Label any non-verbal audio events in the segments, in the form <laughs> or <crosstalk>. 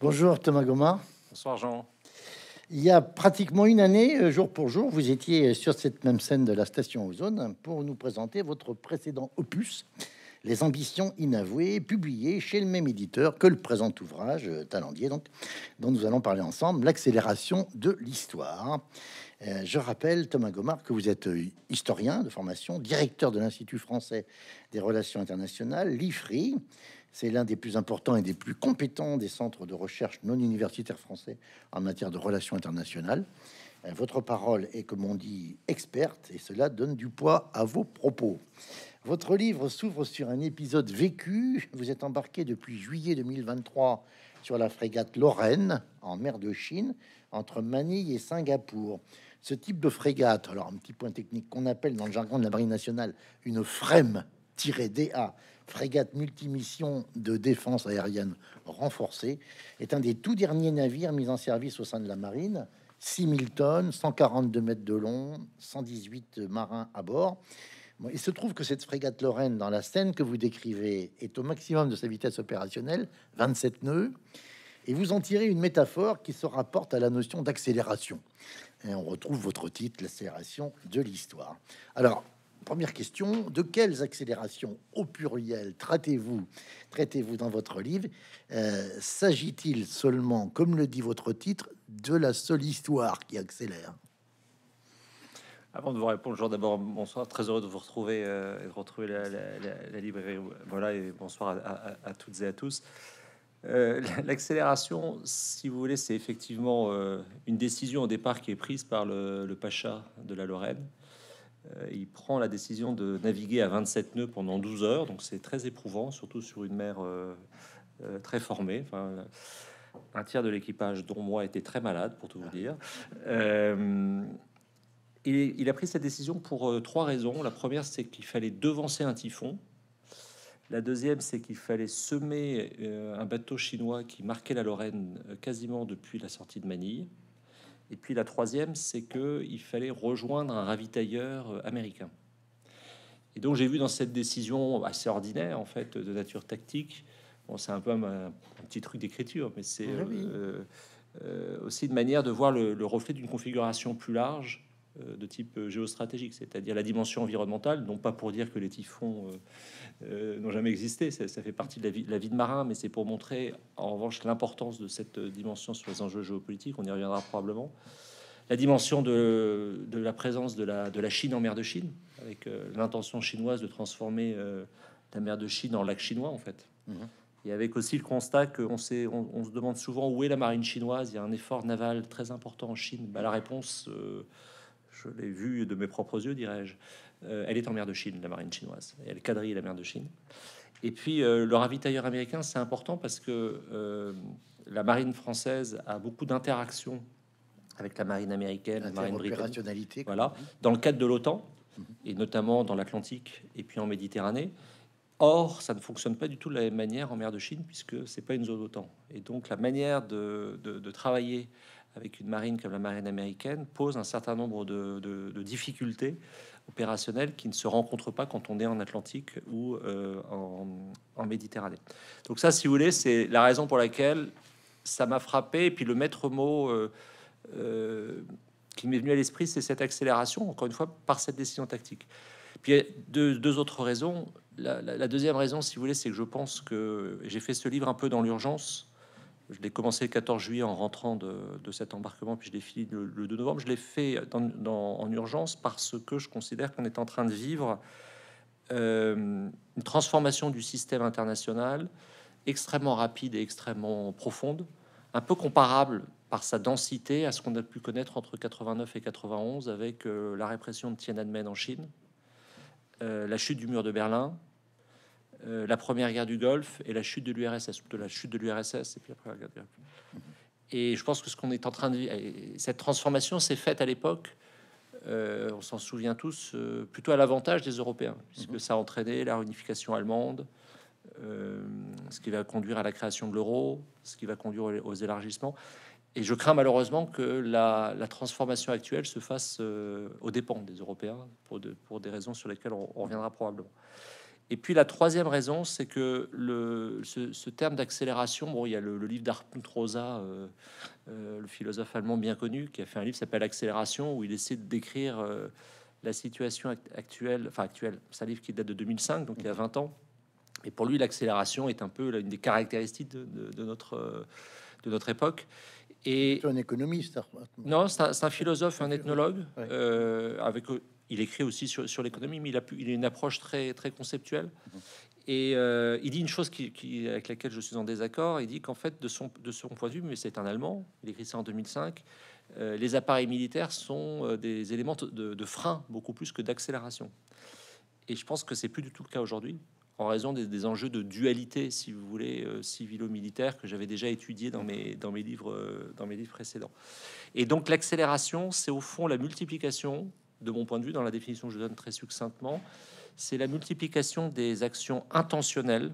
Bonjour Thomas Gomard. Bonsoir Jean. Il y a pratiquement une année, euh, jour pour jour, vous étiez sur cette même scène de la station Ozone pour nous présenter votre précédent opus, Les ambitions inavouées, publié chez le même éditeur que le présent ouvrage, euh, Talendier, donc, dont nous allons parler ensemble, L'accélération de l'histoire. Euh, je rappelle, Thomas Gomard, que vous êtes historien de formation, directeur de l'Institut français des relations internationales, l'IFRI, c'est l'un des plus importants et des plus compétents des centres de recherche non universitaires français en matière de relations internationales. Euh, votre parole est, comme on dit, experte, et cela donne du poids à vos propos. Votre livre s'ouvre sur un épisode vécu. Vous êtes embarqué depuis juillet 2023 sur la frégate Lorraine, en mer de Chine, entre Manille et Singapour. Ce type de frégate, alors un petit point technique qu'on appelle dans le jargon de la marine nationale une frême DA, frégate multimission de défense aérienne renforcée, est un des tout derniers navires mis en service au sein de la marine. 6000 tonnes, 142 mètres de long, 118 marins à bord. il se trouve que cette frégate Lorraine dans la scène que vous décrivez est au maximum de sa vitesse opérationnelle, 27 nœuds, et vous en tirez une métaphore qui se rapporte à la notion d'accélération. Et on retrouve votre titre, l'accélération de l'histoire. Alors, Première question, de quelles accélérations au pluriel traitez-vous traitez-vous dans votre livre euh, S'agit-il seulement, comme le dit votre titre, de la seule histoire qui accélère avant de vous répondre, Jean, d'abord, bonsoir. Très heureux de vous retrouver euh, et de retrouver la, librairie. Voilà, et bonsoir à, toutes et à tous. Euh, l'accélération, si vous voulez, c'est effectivement une décision au départ qui est prise par le pacha de la Lorraine, euh, il prend la décision de naviguer à 27 nœuds pendant 12 heures, donc c'est très éprouvant, surtout sur une mer euh, euh, très formée. un tiers de l'équipage, dont moi, était très malade, pour tout vous dire. il, il, a pris cette décision pour trois raisons. La première, c'est qu'il fallait devancer un typhon. La deuxième, c'est qu'il fallait semer un bateau chinois qui marquait la Lorraine quasiment depuis la sortie de Manille. Et puis la troisième, c'est qu'il fallait rejoindre un ravitailleur euh, américain. Et donc j'ai vu dans cette décision assez ordinaire, en fait, de nature tactique, bon, c'est un peu un, petit truc d'écriture, mais c'est ah euh, euh, aussi une manière de voir le reflet d'une configuration plus large euh, de type euh, géostratégique, c'est-à-dire la dimension environnementale, non pas pour dire que les typhons euh, n'ont jamais existé, ça, fait partie de la vie, de marin, mais c'est pour montrer en revanche l'importance de cette dimension sur les enjeux géopolitiques, on y reviendra probablement. La dimension de, la présence de la, de la, Chine en mer de Chine, avec l'intention chinoise de transformer la mer de Chine en lac chinois en fait. Mhm. Et avec aussi le constat qu'on on, on se demande souvent où est la marine chinoise, il y a un effort naval très important en Chine. Bah, la réponse je l'ai vue de mes propres yeux, dirais-je. Euh, elle est en mer de Chine, la marine chinoise. Et elle quadrille la mer de Chine. Et puis, euh, le ravitailleur américain, c'est important parce que euh, la marine française a beaucoup d'interactions avec la marine américaine, la marine britannique. Voilà, dans le cadre de l'OTAN, mhm. et notamment dans l'Atlantique et puis en Méditerranée. Or, ça ne fonctionne pas du tout de la même manière en mer de Chine, puisque c'est pas une zone OTAN. Et donc, la manière de, de travailler avec une marine comme la marine américaine, pose un certain nombre de, difficultés opérationnelles qui ne se rencontrent pas quand on est en Atlantique ou euh, en, Méditerranée. Donc ça, si vous voulez, c'est la raison pour laquelle ça m'a frappé. Et puis le maître mot euh, euh, qui m'est venu à l'esprit, c'est cette accélération, encore une fois, par cette décision tactique. Puis il y a deux, autres raisons. la, deuxième raison, si vous voulez, c'est que je pense que j'ai fait ce livre un peu dans l'urgence je l'ai commencé le 14 juillet en rentrant de, cet embarquement, puis je l'ai fini le, 2 novembre. Je l'ai fait en urgence parce que je considère qu'on est en train de vivre euh, une transformation du système international extrêmement rapide et extrêmement profonde, un peu comparable par sa densité à ce qu'on a pu connaître entre 89 et 91 avec euh, la répression de Tiananmen en Chine, euh, la chute du mur de Berlin, euh, la première guerre du Golfe et la chute de l'URSS, de la chute de l'URSS et puis la première guerre Et je pense que ce qu'on est en train de vivre, cette transformation s'est faite à l'époque, euh, on s'en souvient tous, euh, plutôt à l'avantage des Européens, puisque mhm. ça a entraîné la réunification allemande, ce qui va conduire à la création de l'euro, ce qui va conduire aux élargissements. Et je crains malheureusement que la, transformation actuelle se fasse aux dépens des Européens, pour, des raisons sur lesquelles on reviendra probablement. Et puis la troisième raison, c'est que le, ce, terme d'accélération, bon, il y a le, livre d'Arpent Rosa, euh, euh, le philosophe allemand bien connu, qui a fait un livre qui s'appelle Accélération, où il essaie de décrire euh, la situation actuelle, enfin actuelle, c'est un livre qui date de 2005, donc il y a 20 ans. Et pour lui, l'accélération est un peu une des caractéristiques de, notre, de notre époque. Et un économiste. Non, c'est un, philosophe, un ethnologue, avec il écrit aussi sur, l'économie, mais il a, pu, il a une approche très, très conceptuelle. Mhm. Et euh, il dit une chose qui, avec laquelle je suis en désaccord. Il dit qu'en fait, de son, de son point de vue, mais c'est un Allemand, il écrit ça en 2005, euh, les appareils militaires sont euh, des éléments de, frein beaucoup plus que d'accélération. Et je pense que c'est plus du tout le cas aujourd'hui, en raison des, enjeux de dualité, si vous voulez, civilo-militaire, que j'avais déjà étudié dans mhm. mes, dans, mes livres, dans mes livres précédents. Et donc l'accélération, c'est au fond la multiplication de mon point de vue, dans la définition que je donne très succinctement, c'est la multiplication des actions intentionnelles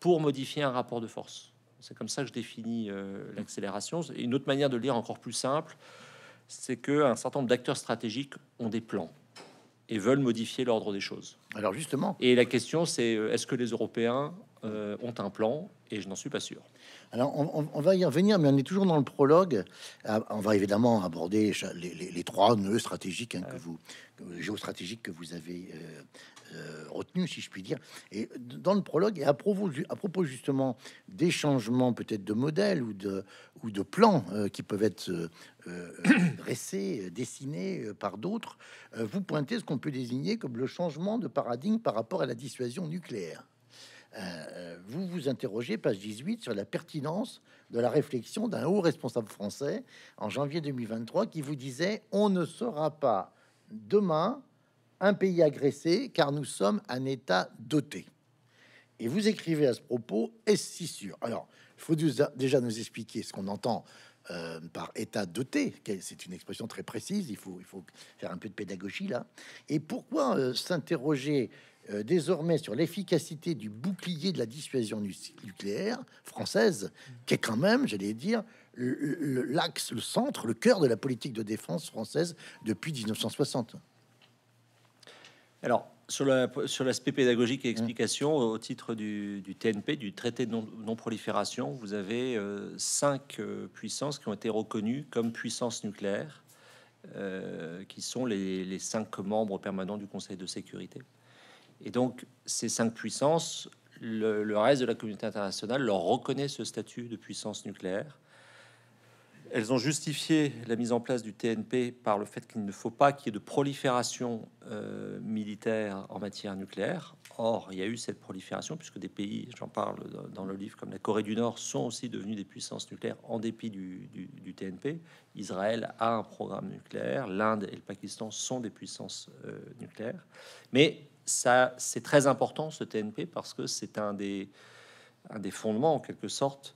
pour modifier un rapport de force. C'est comme ça que je définis euh, l'accélération. l'accélération. Une autre manière de le lire encore plus simple, c'est qu'un certain nombre d'acteurs stratégiques ont des plans et veulent modifier l'ordre des choses. Alors justement. Et la question, c'est euh, est-ce que les Européens euh, ont un plan Et je n'en suis pas sûr. Alors on, va y revenir, mais on est toujours dans le prologue. Ah, on va évidemment aborder les, trois nœuds stratégiques hein, que vous géostratégiques que vous avez euh, retenu, si je puis dire. Et dans le prologue, et à propos, justement des changements peut-être de modèles ou de, ou de plans qui peuvent être <coughs> dressés, dessinés par d'autres, vous pointez ce qu'on peut désigner comme le changement de paradigme paradigme par rapport à la dissuasion nucléaire. Euh, euh, vous vous interrogez, page 18, sur la pertinence de la réflexion d'un haut responsable français en janvier 2023 qui vous disait On ne sera pas demain un pays agressé car nous sommes un État doté. Et vous écrivez à ce propos Est-ce si sûr Alors, il faut déjà nous expliquer ce qu'on entend euh, par État doté. C'est une expression très précise, il faut, il faut faire un peu de pédagogie là. Et pourquoi euh, s'interroger euh, désormais sur l'efficacité du bouclier de la dissuasion nucléaire française, qui est quand même, j'allais dire, l'axe, le centre, le cœur de la politique de défense française depuis 1960 Alors, sur, l'aspect pédagogique et mm. explication, au titre du, TNP, du traité de non-prolifération, vous avez euh, cinq euh, puissances qui ont été reconnues comme puissances nucléaires, euh, qui sont les, cinq membres permanents du Conseil de sécurité. Et donc, ces cinq puissances, le reste de la communauté internationale leur reconnaît ce statut de puissance nucléaire elles ont justifié la mise en place du TNP par le fait qu'il ne faut pas qu'il y ait de prolifération euh, militaire en matière nucléaire. Or, il y a eu cette prolifération puisque des pays, j'en parle dans le livre, comme la Corée du Nord, sont aussi devenus des puissances nucléaires en dépit du, TNP. Israël a un programme nucléaire, l'Inde et le Pakistan sont des puissances euh, nucléaires. Mais ça, c'est très important ce TNP parce que c'est un des fondements en quelque sorte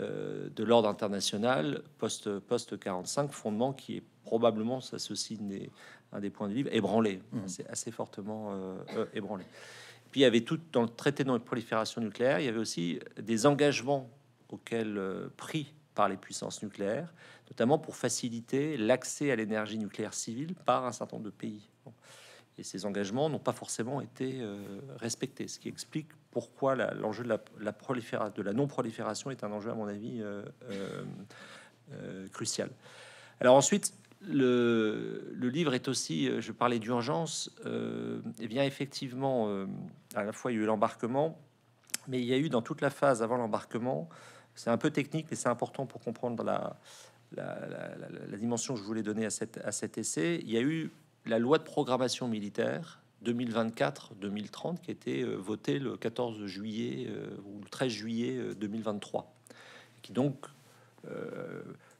euh, de l'ordre international post post 45 fondement qui est probablement ça ceci n'est un des points de vue, ébranlé hein, mmh. c'est assez, fortement euh, euh, ébranlé puis il y avait tout dans le traité de prolifération nucléaire il y avait aussi des engagements auxquels pris par les puissances nucléaires notamment pour faciliter l'accès à l'énergie nucléaire civile par un certain nombre de pays et ces engagements n'ont pas forcément été euh, respectés, ce qui explique pourquoi l'enjeu de la, prolifération, la non-prolifération est un enjeu, à mon avis, euh, euh, crucial. Alors ensuite, le, livre est aussi, je parlais d'urgence, et eh bien effectivement, à la fois il y a eu l'embarquement, mais il y a eu dans toute la phase avant l'embarquement, c'est un peu technique, mais c'est important pour comprendre la, dimension que je voulais donner à, à cet essai, il y a eu la loi de programmation militaire 2024-2030 qui était euh, votée le 14 juillet euh, ou le 13 juillet 2023, euh, qui donc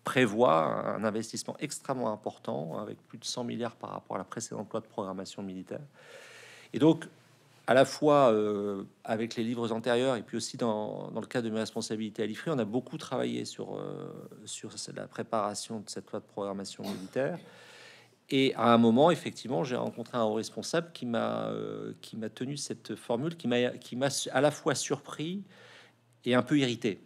prévoit un investissement extrêmement important avec plus de 100 milliards par rapport à la précédente loi de programmation militaire. Et donc, à la fois avec les livres antérieurs et puis aussi dans, le cadre de mes responsabilités à l'IFRI, on a beaucoup travaillé sur, sur la préparation de cette loi de programmation militaire. Et à un moment, effectivement, j'ai rencontré un haut responsable qui m'a euh, qui m'a tenu cette formule, qui m'a qui m'a à la fois surpris et un peu irrité.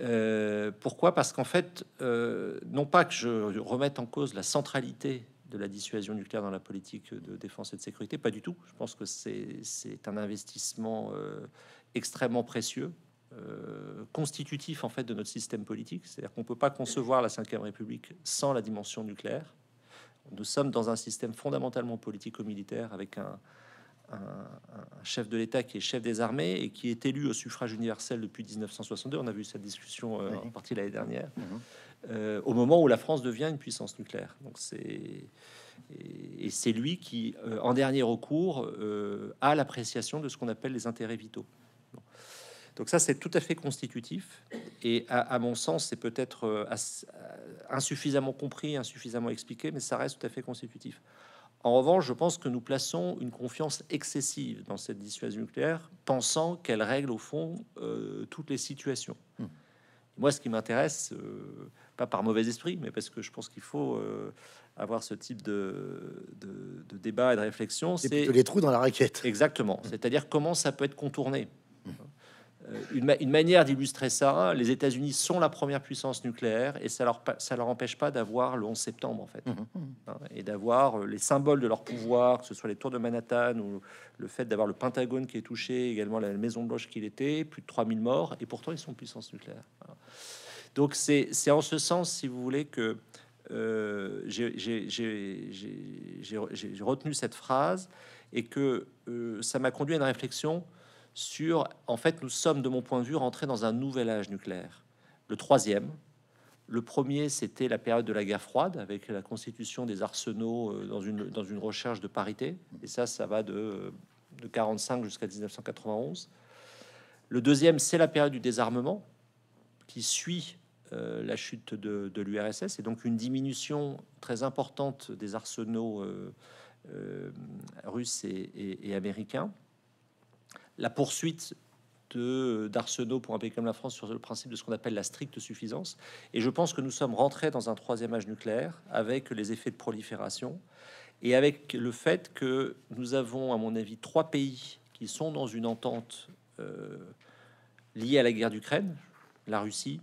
Euh, pourquoi Parce qu'en fait, euh, non pas que je remette en cause la centralité de la dissuasion nucléaire dans la politique de défense et de sécurité, pas du tout. Je pense que c'est un investissement extrêmement précieux constitutif en fait de notre système politique. C'est-à-dire qu'on peut pas concevoir la Ve République sans la dimension nucléaire. Nous sommes dans un système fondamentalement politico-militaire avec un, chef de l'État qui est chef des armées et qui est élu au suffrage universel depuis 1962. On a vu cette discussion euh, en partie l'année dernière, mhm. euh, au moment où la France devient une puissance nucléaire. Donc c'est et, c'est lui qui, euh, en dernier recours, a l'appréciation de ce qu'on appelle les intérêts vitaux. Donc ça, c'est tout à fait constitutif. Et à, mon sens, c'est peut-être euh, euh, insuffisamment compris, insuffisamment expliqué, mais ça reste tout à fait constitutif. En revanche, je pense que nous plaçons une confiance excessive dans cette dissuasion nucléaire, pensant qu'elle règle au fond euh, toutes les situations. Hmm. Moi, ce qui m'intéresse, pas par mauvais esprit, mais parce que je pense qu'il faut avoir ce type de, débat et de réflexion, c'est les trous dans la raquette. Exactement. C'est-à-dire comment ça peut être contourné. Euh, une, manière d'illustrer ça, les États-Unis sont la première puissance nucléaire et ça leur, ça leur empêche pas d'avoir le 11 septembre en fait, mmh, mmh. Hein, et d'avoir euh, les symboles de leur pouvoir, que ce soit les tours de Manhattan ou le fait d'avoir le Pentagone qui est touché, également la Maison Blanche qui l'était, plus de 3000 morts, et pourtant ils sont puissance nucléaire. Hein. Donc c'est en ce sens, si vous voulez, que euh, j'ai retenu cette phrase et que ça m'a conduit à une réflexion sur, en fait, nous sommes, de mon point de vue, rentrés dans un nouvel âge nucléaire. Le troisième. Le premier, c'était la période de la guerre froide, avec la constitution des arsenaux euh, dans une, recherche de parité. Et ça, ça va de, de 45 jusqu'à 1991. Le deuxième, c'est la période du désarmement, qui suit euh, la chute de, de l'URSS, et donc une diminution très importante des arsenaux euh, russes et américains la poursuite d'arsenaux pour un pays comme la France sur le principe de ce qu'on appelle la stricte suffisance. Et je pense que nous sommes rentrés dans un troisième âge nucléaire avec les effets de prolifération et avec le fait que nous avons, à mon avis, trois pays qui sont dans une entente euh, liée à la guerre d'Ukraine, la Russie,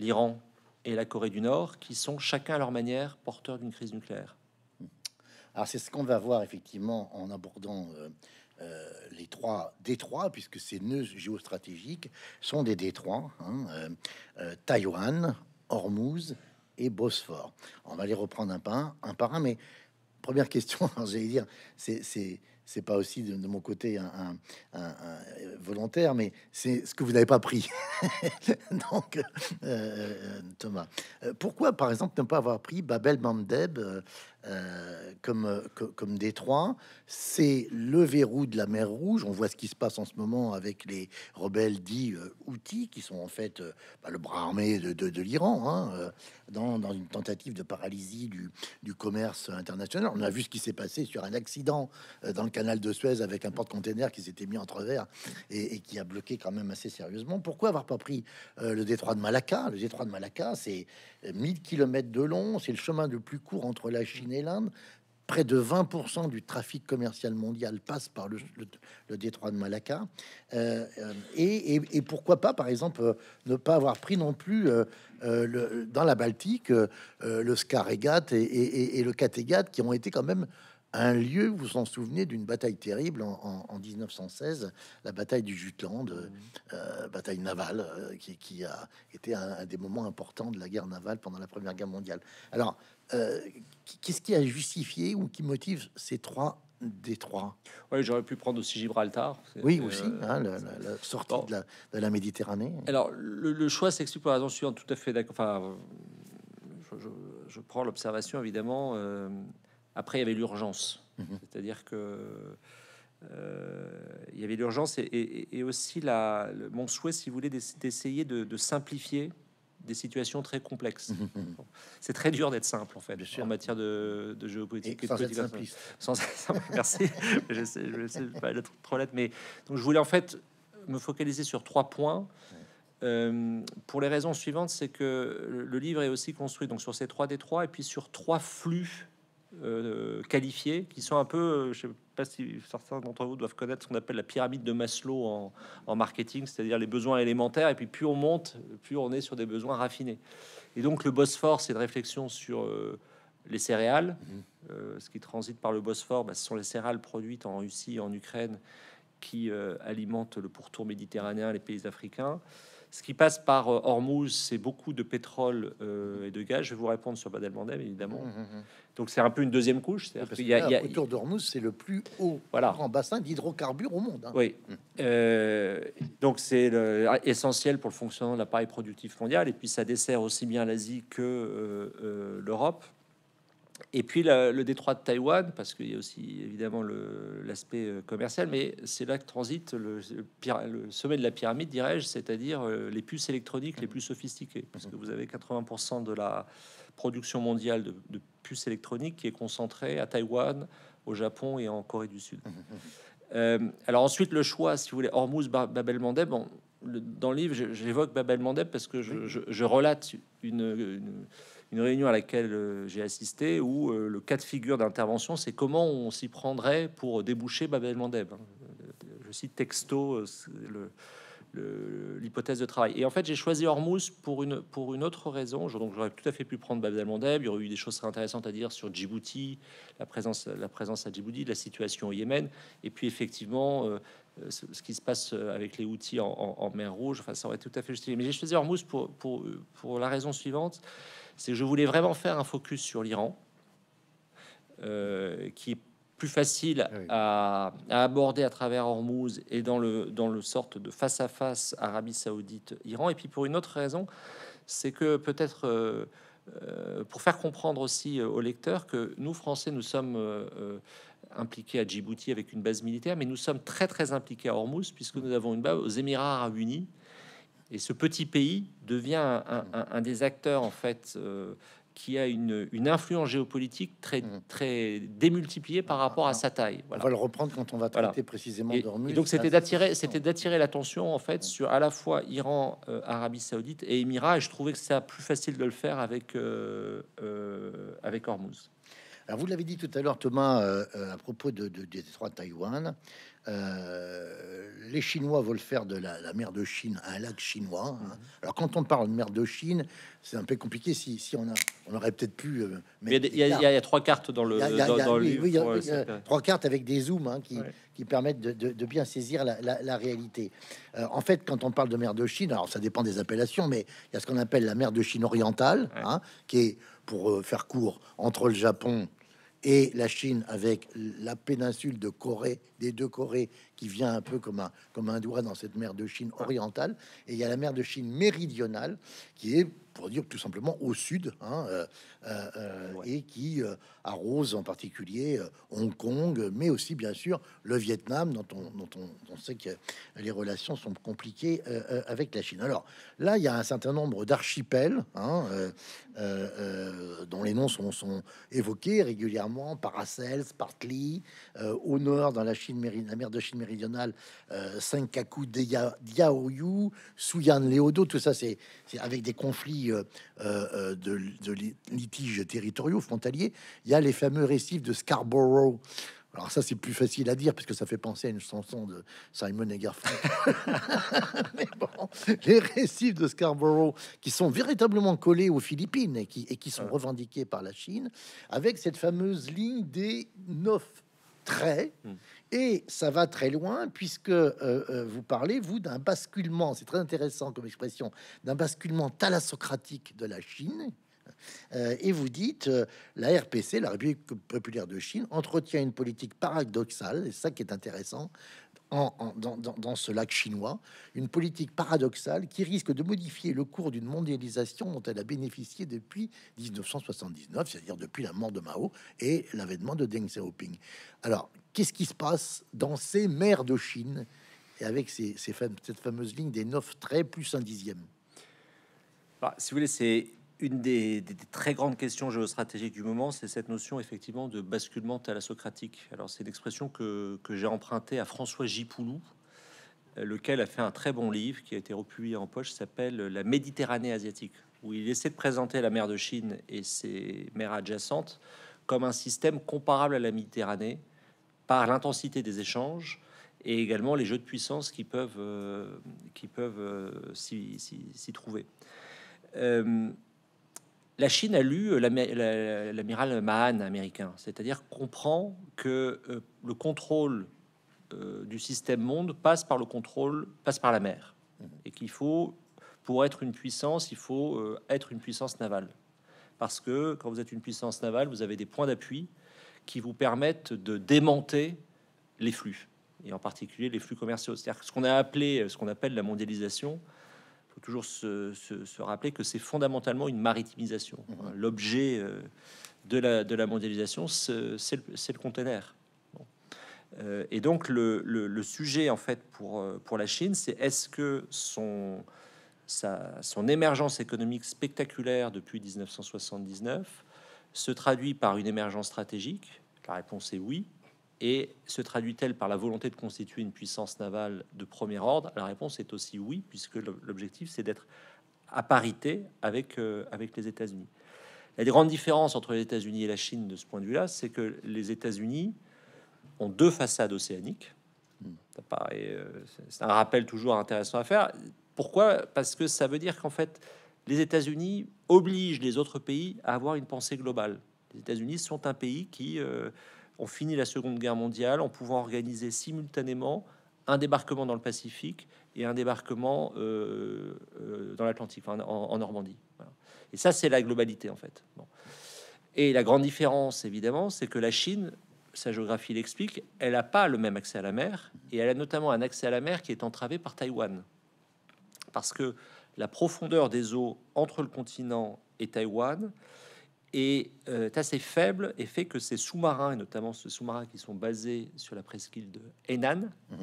l'Iran et la Corée du Nord, qui sont chacun à leur manière porteurs d'une crise nucléaire. Alors c'est ce qu'on va voir effectivement en abordant... Euh, euh, les trois détroits, puisque ces nœuds géostratégiques sont des détroits, hein, euh, euh, Taïwan, Hormuz et Bosphore. On va les reprendre un par un, par mais première <laughs> question, j'allais dire, c'est c'est pas aussi de, mon côté un, volontaire, mais c'est ce que vous n'avez pas pris. <laughs> Donc, Thomas, pourquoi par exemple ne pas avoir pris Babel Mandeb, euh, comme, euh, comme Détroit. C'est le verrou de la mer Rouge. On voit ce qui se passe en ce moment avec les rebelles dits euh, outils, qui sont en fait bah, le bras armé de, l'Iran, hein, dans, une tentative de paralysie du, du, commerce international. On a vu ce qui s'est passé sur un accident dans le canal de Suez avec un porte-container qui s'était mis entrevers et, et, qui a bloqué quand même assez sérieusement. Pourquoi avoir pas pris le détroit de Malacca Le détroit de Malacca, c'est 1000 km de long, c'est le chemin le plus court entre la Chine et l'Inde. Près de 20% du trafic commercial mondial passe par le, détroit de Malacca. Euh, euh, et, pourquoi pas, par exemple, ne pas avoir pris non plus euh, dans la Baltique le Skaregat et, le Kattegat, qui ont été quand même un lieu, vous vous en souvenez, d'une bataille terrible en, 1916, la bataille du Jutland, euh, mmh. euh, bataille navale, euh, qui, a été un, des moments importants de la guerre navale pendant la Première Guerre mondiale. Alors, qu'est-ce qui a justifié ou qui motive ces trois détroits Oui, j'aurais pu prendre aussi Gibraltar. Oui, aussi, hein, la, sortie de, la, Méditerranée. Alors, le, choix s'explique pour la raison tout à fait d'accord. Enfin, je, prends l'observation, évidemment. Après, il y avait l'urgence. Mhm. C'est-à-dire que euh, il y avait l'urgence et, aussi la, mon souhait, si vous voulez, d'essayer de, simplifier des situations très complexes. Mhm, mhm. C'est très dur d'être simple en fait en matière de, géopolitique <laughs> merci. je sais, sais pas être trop lettre, mais donc je voulais en fait me focaliser sur trois points. Euh, pour les raisons suivantes, c'est que le livre est aussi construit donc sur ces trois des trois et puis sur trois flux euh, qualifiés, qui sont un peu, euh, je sais pas si certains d'entre vous doivent connaître ce qu'on appelle la pyramide de Maslow en, marketing, c'est-à-dire les besoins élémentaires, et puis plus on monte, plus on est sur des besoins raffinés. Et donc le Bosphore, c'est de réflexion sur euh, les céréales, mm-hmm. ce qui transite par le Bosphore, bah, ce sont les céréales produites en Russie, en Ukraine, qui alimentent le pourtour méditerranéen, les pays africains. Ce qui passe par euh, Hormuz, c'est beaucoup de pétrole euh, et de gaz. Je vais vous répondre sur Badal-Bandem, évidemment. Mmh, mmh, mmh. Donc c'est un peu une deuxième couche. Autour d'Hormuz, c'est le plus haut grand bassin d'hydrocarbures au monde. Hein. Oui. Euh, donc c'est essentiel pour le fonctionnement de l'appareil productif mondial. Et puis ça dessert aussi bien l'Asie que l'Europe. Et puis le détroit de Taïwan, parce qu'il y a aussi évidemment l'aspect euh, commercial, mais c'est là que transite le, le, sommet de la pyramide, dirais-je, c'est-à-dire euh, les puces électroniques les mm-hmm. plus sophistiquées, Parce que mm-hmm. vous avez 80% de la production mondiale de, puces électroniques qui est concentrée à Taïwan, au Japon et en Corée du Sud. Mm-hmm. Euh, alors ensuite, le choix, si vous voulez, Hormuz, Babel Mandeb, dans le livre, j'évoque Babel Mandeb parce que je, relate une une réunion à laquelle euh, j'ai assisté où euh, le cas de figure d'intervention, c'est comment on s'y prendrait pour déboucher Babel Mandeb. Hein. Je cite texto euh, l'hypothèse de travail. Et en fait, j'ai choisi Hormuz pour une, pour une autre raison. donc, j'aurais tout à fait pu prendre Babel Mandeb. Il y aurait eu des choses très intéressantes à dire sur Djibouti, la présence, la présence à Djibouti, la situation au Yémen. Et puis, effectivement, ce, qui se passe avec les outils en, mer Rouge. Enfin, ça aurait tout à fait justifié. Mais j'ai choisi Hormuz pour, pour, pour la raison suivante c'est je voulais vraiment faire un focus sur l'Iran, euh, qui est plus facile ah à, aborder à travers Hormuz et dans le, dans le de face à face Arabie Saoudite-Iran. Et puis pour une autre raison, c'est que peut-être euh, euh, pour faire comprendre aussi aux lecteurs que nous, Français, nous sommes impliqués à Djibouti avec une base militaire, mais nous sommes très très impliqués à Hormuz, puisque nous avons une base aux Émirats arabes unis, et ce petit pays devient un, mm. des acteurs en fait euh, qui a une, influence géopolitique très mm. très démultipliée par ah, rapport à ah. sa taille. On va le reprendre quand on va traiter précisément et, et donc c'était d'attirer c'était d'attirer l'attention en fait mm. sur à la fois Iran, euh, Arabie Saoudite et Émirats. Et je trouvais que ça plus facile de le faire avec euh, avec Hormuz. Alors vous l'avez dit tout à l'heure Thomas à propos de, de, des trois Taïwan. Euh, les Chinois veulent faire de la, mer de Chine un lac chinois. Hein. Mhm. Alors, quand on parle de mer de Chine, c'est un peu compliqué. Si, on, a, on aurait peut-être pu. Euh, mais il y, a, trois cartes dans le, trois cartes avec des zooms hein, qui, permettent de, bien saisir la, réalité. Euh, en fait, quand on parle de mer de Chine, alors ça dépend des appellations, mais il y a ce qu'on appelle la mer de Chine orientale, hein, qui est, pour faire court, entre le Japon et la Chine avec la péninsule de Corée, des deux Corées, qui vient un peu comme un, comme un doigt dans cette mer de Chine orientale. Et il y a la mer de Chine méridionale qui est pour dire tout simplement au sud, hein, euh, euh, euh, et qui arrose en particulier Hong Kong, mais aussi bien sûr le Vietnam, dont on, sait que les relations sont compliquées avec la Chine. Alors là, il y a un certain nombre d'archipels hein, dont les noms sont, sont évoqués régulièrement, Paracels, Partly, au nord dans la Chine, la mer de Chine méridionale, Senkaku, Diaoyu, Suyan, leodo tout ça, c'est avec des conflits euh, euh, de, litiges territoriaux frontaliers. Il y a les fameux récifs de Scarborough. Alors ça, c'est plus facile à dire parce que ça fait penser à une chanson de Simon et <laughs> Mais bon, les récifs de Scarborough qui sont véritablement collés aux Philippines et qui, et qui sont ah. revendiqués par la Chine, avec cette fameuse ligne des neuf traits. Hmm. Et ça va très loin puisque euh, euh, vous parlez, vous, d'un basculement, c'est très intéressant comme expression, d'un basculement thalassocratique de la Chine. Euh, et vous dites, la RPC, la République populaire de Chine, entretient une politique paradoxale, et ça qui est intéressant, en, dans, ce lac chinois, une politique paradoxale qui risque de modifier le cours d'une mondialisation dont elle a bénéficié depuis 1979, c'est-à-dire depuis la mort de Mao et l'avènement de Deng Xiaoping. Alors, qu'est-ce qui se passe dans ces mers de Chine et avec ces, ces cette fameuse ligne des neuf traits plus un dixième bah, Si vous voulez, c'est une des, très grandes questions géostratégiques du moment, c'est cette notion effectivement de basculement thalassocratique. Alors c'est une expression que, j'ai empruntée à François Gipoulou, lequel a fait un très bon livre qui a été republié en poche, s'appelle La Méditerranée asiatique, où il essaie de présenter la mer de Chine et ses mers adjacentes comme un système comparable à la Méditerranée, par l'intensité des échanges et également les jeux de puissance qui peuvent, euh, qui peuvent euh, s'y trouver. Euh, la Chine a lu l'amiral Mahan américain, c'est-à-dire comprend que le contrôle du système monde passe par le contrôle, passe par la mer, et qu'il faut, pour être une puissance, il faut être une puissance navale, parce que quand vous êtes une puissance navale, vous avez des points d'appui qui vous permettent de démonter les flux, et en particulier les flux commerciaux. C'est-à-dire ce qu'on a appelé, ce qu'on appelle la mondialisation, il faut toujours se, se, rappeler que c'est fondamentalement une maritimisation. Mmh. Hein, l'objet euh, de la, de la mondialisation, c'est le, le container. Euh, et donc le, le, sujet en fait pour, euh, pour la Chine, c'est est-ce que son, son émergence économique spectaculaire depuis 1979 se traduit par une émergence stratégique La réponse est oui. Et se traduit-elle par la volonté de constituer une puissance navale de premier ordre La réponse est aussi oui, puisque l'objectif, c'est d'être à parité avec, euh, avec les États-Unis. La grandes différences entre les États-Unis et la Chine de ce point de vue-là, c'est que les États-Unis ont deux façades océaniques. Euh, c'est un rappel toujours intéressant à faire. Pourquoi Parce que ça veut dire qu'en fait, les États-Unis obligent les autres pays à avoir une pensée globale. Les États-Unis sont un pays qui euh, ont fini la Seconde Guerre mondiale en pouvant organiser simultanément un débarquement dans le Pacifique et un débarquement euh, euh, dans l'Atlantique, en, Normandie. Et ça, c'est la globalité, en fait. Et la grande différence, évidemment, c'est que la Chine, sa géographie l'explique, elle n'a pas le même accès à la mer, et elle a notamment un accès à la mer qui est entravé par Taïwan. Parce que la profondeur des eaux entre le continent et Taïwan euh, est assez faible et fait que ces sous-marins, et notamment ces sous-marins qui sont basés sur la presqu'île de Hainan, mhm.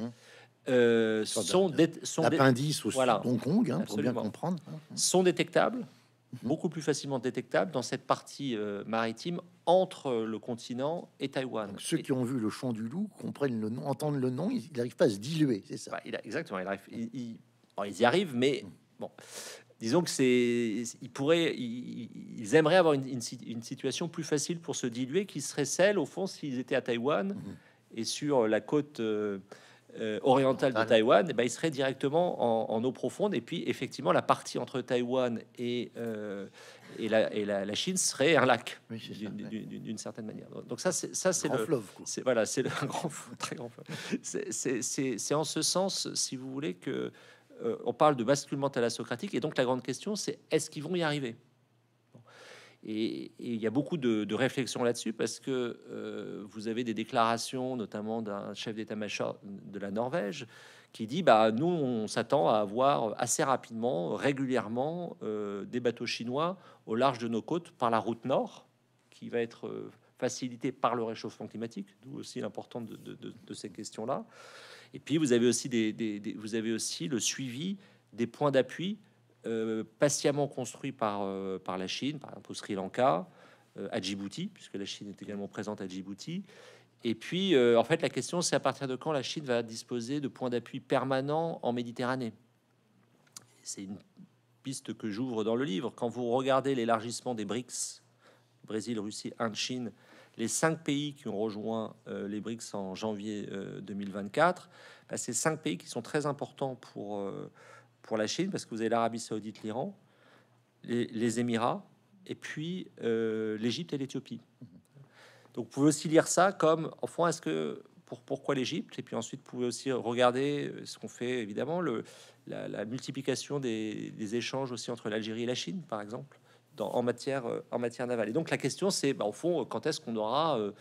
euh, sont, sont hein, pour bien comprendre, hein. sont détectables, mhm. beaucoup plus facilement détectables dans cette partie euh, maritime entre le continent et Taïwan. ceux qui ont vu le chant du loup comprennent le nom, entendent le nom, ils n'arrivent pas à se diluer, c'est ça. Bah, il exactement, il ils y arrivent, mais mhm. Bon, disons que c'est, ils pourraient, ils, aimeraient avoir une, situation plus facile pour se diluer, qui serait celle, au fond, s'ils étaient à Taïwan mhm. et sur la côte. Euh, euh, orientale de Taïwan, et eh ben, directement en, eau profonde. Et puis, effectivement, la partie entre Taïwan et, euh, et, la, et la, Chine serait un lac, d'une certaine manière. Donc ça, c'est ça, c'est le fleuve. C'est voilà, c'est le <laughs> grand, très grand C'est en ce sens, si vous voulez, que euh, on parle de basculement thalassocratique. Et donc, la grande question, c'est est-ce qu'ils vont y arriver et, il y a beaucoup de, réflexions là-dessus parce que euh, vous avez des déclarations, notamment d'un chef d'état-major de la Norvège, qui dit bah nous on s'attend à avoir assez rapidement, régulièrement euh, des bateaux chinois au large de nos côtes par la route nord, qui va être facilitée par le réchauffement climatique, d'où aussi l'importance de, ces questions-là. Et puis, vous avez aussi, vous avez aussi le suivi des points d'appui euh, patiemment construits euh, par, la Chine, par exemple au Sri Lanka, euh, à Djibouti, puisque la Chine est également présente à Djibouti. Et puis, en fait, la question, c'est à partir de quand la Chine va disposer de points d'appui permanents en Méditerranée. C'est une piste que j'ouvre dans le livre. Quand vous regardez l'élargissement des BRICS, Brésil, Russie, Inde, Chine, les cinq pays qui ont rejoint euh, les BRICS en janvier 2024, euh, bah, ces cinq pays qui sont très importants pour, euh, pour la Chine, parce que vous avez l'Arabie saoudite, l'Iran, les, Émirats, et puis l'Égypte et l'Éthiopie. Donc vous pouvez aussi lire ça comme, enfin, est-ce que... Pour, pourquoi l'Égypte Et puis ensuite, vous pouvez aussi regarder ce qu'on fait, évidemment, le, la, multiplication des échanges aussi entre l'Algérie et la Chine, par exemple en, matière, euh, en matière navale. Et donc la question, c'est bah, au fond, euh, quand est-ce qu'on aura euh,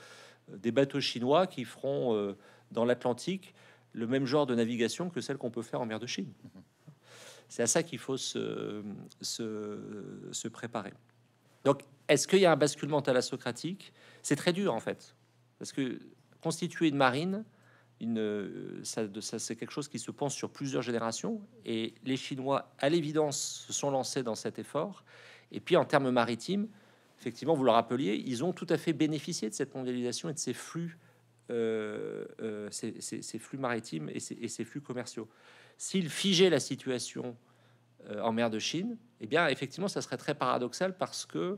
des bateaux chinois qui feront dans l'Atlantique le même genre de navigation que celle qu'on peut faire en mer de Chine mm-hmm. C'est à ça qu'il faut se, se, préparer. Donc, est-ce qu'il y a un basculement à la Socratique C'est très dur en fait, parce que constituer une marine, une, ça c'est quelque chose qui se pense sur plusieurs générations, et les Chinois, à l'évidence, se sont lancés dans cet effort. Et puis en termes maritimes, effectivement, vous le rappeliez, ils ont tout à fait bénéficié de cette mondialisation et de ces flux, euh, euh, ces, flux maritimes et ces, flux commerciaux. S'ils figeaient la situation euh, en mer de Chine, eh bien, effectivement, ça serait très paradoxal parce que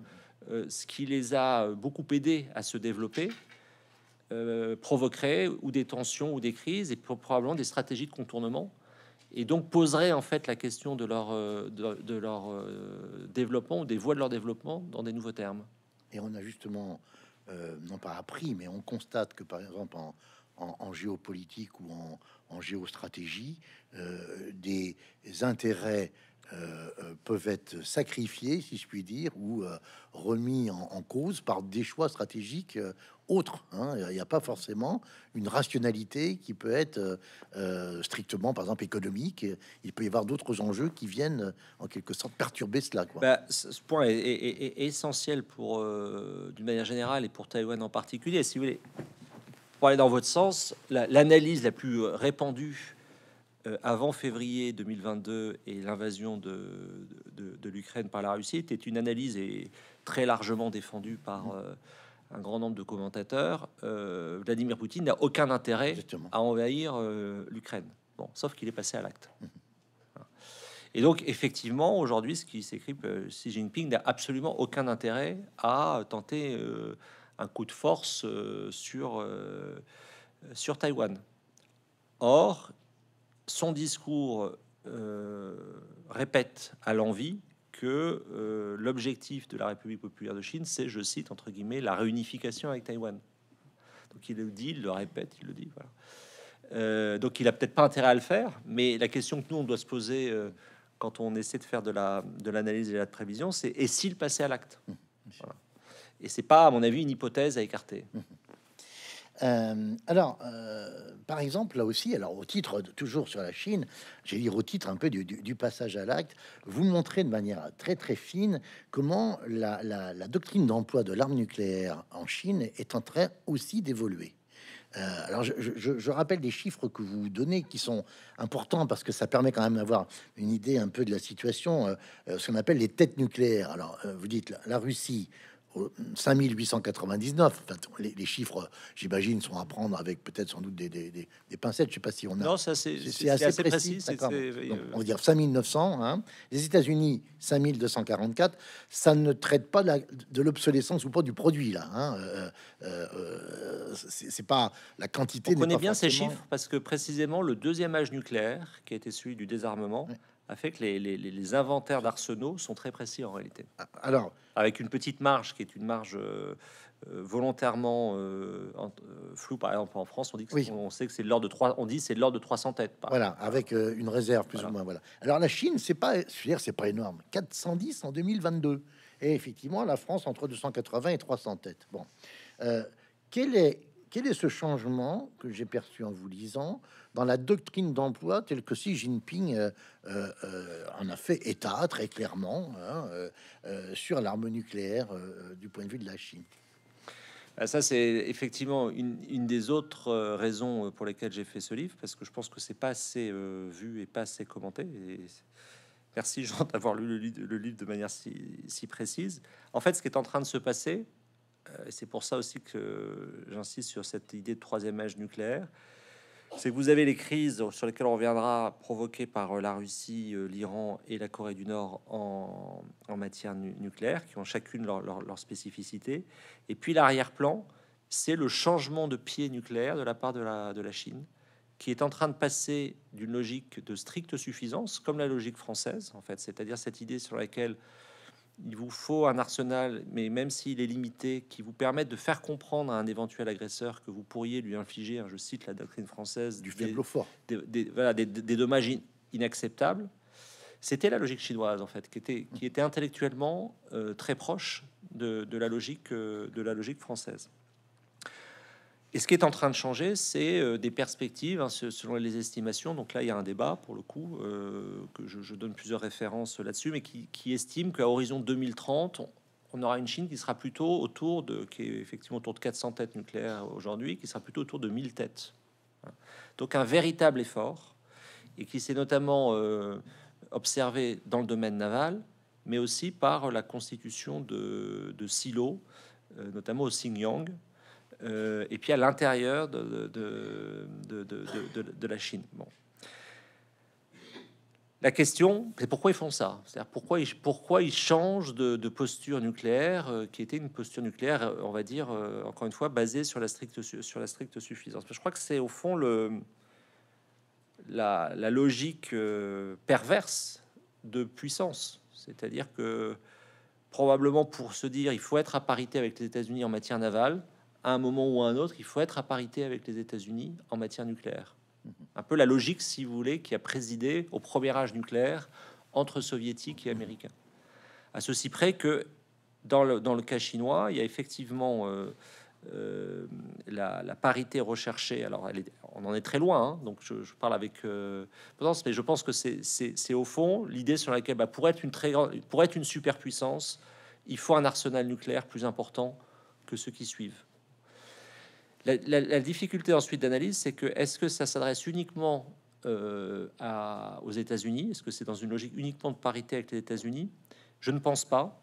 ce qui les a beaucoup aidés à se développer provoquerait ou des tensions ou des crises et probablement des stratégies de contournement et donc poserait en fait la question de leur, euh, de, leur euh, développement, des voies de leur développement dans des nouveaux termes. Et on a justement, euh, non pas appris, mais on constate que par exemple en, géopolitique ou en, géostratégie, des intérêts peuvent être sacrifiés, si je puis dire, ou remis en, cause par des choix stratégiques autre. Hein. Il n'y a pas forcément une rationalité qui peut être euh, euh, strictement, par exemple, économique. Il peut y avoir d'autres enjeux qui viennent, euh, en quelque sorte, perturber cela. Quoi. Bah, ce point est, essentiel pour, d'une manière générale, et pour Taïwan en particulier. Si vous voulez, pour aller dans votre sens, l'analyse la, plus répandue avant février 2022 et l'invasion de, l'Ukraine par la Russie était une analyse et très largement défendue par un grand nombre de commentateurs, euh, Vladimir Poutine n'a aucun intérêt à envahir euh, l'Ukraine. Bon, sauf qu'il est passé à l'acte. Mhm. Et donc, effectivement, aujourd'hui, ce qui s'écrit, si euh, Xi Jinping n'a absolument aucun intérêt à tenter un coup de force sur, sur Taïwan. Or, son discours répète à l'envie que euh, l'objectif de la République populaire de Chine, c'est, je cite, entre guillemets, la réunification avec Taïwan. Donc il le dit, il le répète, il le dit. Euh, donc il a peut-être pas intérêt à le faire, mais la question que nous, on doit se poser euh, quand on essaie de faire de, la, de l'analyse et de la prévision, c'est et s'il passait à l'acte mmh. voilà. Et c'est pas, à mon avis, une hypothèse à écarter. Mmh. Euh, alors, euh, par exemple, là aussi, alors au titre, toujours sur la Chine, j'ai lire au titre un peu du, passage à l'acte, vous montrez de manière très très fine comment la, doctrine d'emploi de l'arme nucléaire en Chine est en train aussi d'évoluer. Euh, alors, je, rappelle des chiffres que vous donnez qui sont importants parce que ça permet quand même d'avoir une idée un peu de la situation, ce qu'on appelle les têtes nucléaires. Alors, vous dites la Russie, 5899. les, chiffres, j'imagine, sont à prendre avec peut-être sans doute des, pincettes. Je sais pas si on a. Non, ça c'est assez, précis. Euh, on va dire 5900. Hein. Les États-Unis, 5244. Ça ne traite pas de, l'obsolescence ou pas du produit là. Hein. Euh, euh, c'est pas la quantité. On connaît bien ces chiffres parce que précisément le deuxième âge nucléaire, qui a été celui du désarmement a fait que les, inventaires d'arsenaux sont très précis en réalité. Alors, avec une petite marge qui est une marge euh, euh, volontairement flou euh, floue, par exemple en France, on dit que sait que c'est l'ordre de 3 on dit c'est l'ordre de 300 têtes. voilà, avec une réserve plus ou moins. Voilà. Alors la Chine, c'est pas, dire, c'est pas énorme, 410 en 2022, et effectivement la France entre 280 et 300 têtes. Bon, qu'elle est quel est ce changement que j'ai perçu en vous lisant dans la doctrine d'emploi telle que Xi Jinping euh, euh, en a fait état très clairement hein, euh, sur l'arme nucléaire du point de vue de la Chine bah, ça, c'est effectivement une, des autres raisons pour lesquelles j'ai fait ce livre, parce que je pense que c'est pas assez vu et pas assez commenté. merci, Jean, <laughs> d'avoir lu le, livre de manière si, si précise. En fait, ce qui est en train de se passer, euh, c'est pour ça aussi que j'insiste sur cette idée de troisième âge nucléaire. C'est que vous avez les crises sur lesquelles on reviendra, provoquées par euh, la Russie, euh, l'Iran et la Corée du Nord en, matière nucléaire, qui ont chacune leur, leur, spécificité. Et puis l'arrière-plan, c'est le changement de pied nucléaire de la part de la, de la Chine, qui est en train de passer d'une logique de stricte suffisance, comme la logique française, en fait, c'est-à-dire cette idée sur laquelle il vous faut un arsenal, mais même s'il est limité, qui vous permette de faire comprendre à un éventuel agresseur que vous pourriez lui infliger, hein, je cite la doctrine française, du des, fort, des, dommages inacceptables. C'était la logique chinoise en fait, qui était, intellectuellement euh, très proche de, la logique, euh, de la logique française. Et ce qui est en train de changer, c'est euh, des perspectives hein, selon les estimations. Donc là, il y a un débat pour le coup, euh, que je, donne plusieurs références là-dessus, mais qui, estime qu'à horizon 2030, on, aura une Chine qui sera plutôt autour de, qui est effectivement autour de 400 têtes nucléaires aujourd'hui, qui sera plutôt autour de 1000 têtes. Hein. Donc un véritable effort, et qui s'est notamment euh, observé dans le domaine naval, mais aussi par la constitution de, silos, notamment au Xinjiang euh, et puis à l'intérieur de, de, la Chine. Bon. La question, c'est pourquoi ils font ça C'est-à-dire pourquoi ils, pourquoi ils changent de, posture nucléaire, euh, qui était une posture nucléaire, euh, on va dire, encore une fois, basée sur la stricte, sur la stricte suffisance. je crois que c'est au fond le, la, la logique perverse de puissance. C'est-à-dire que probablement pour se dire, il faut être à parité avec les États-Unis en matière navale, à un moment ou à un autre, il faut être à parité avec les États-Unis en matière nucléaire. Mhm. Un peu la logique, si vous voulez, qui a présidé au premier âge nucléaire entre soviétiques et américains. À ceci près que dans le, cas chinois, il y a effectivement euh, euh, la, parité recherchée. Alors, elle est, on en est très loin, hein, donc je, parle avec euh, mais je pense que c'est au fond l'idée sur laquelle, bah, pour, être une très grande, pour être une superpuissance, il faut un arsenal nucléaire plus important que ceux qui suivent. La, difficulté ensuite d'analyse, c'est que est-ce que ça s'adresse uniquement euh, aux États-Unis Est-ce que c'est dans une logique uniquement de parité avec les États-Unis Je ne pense pas.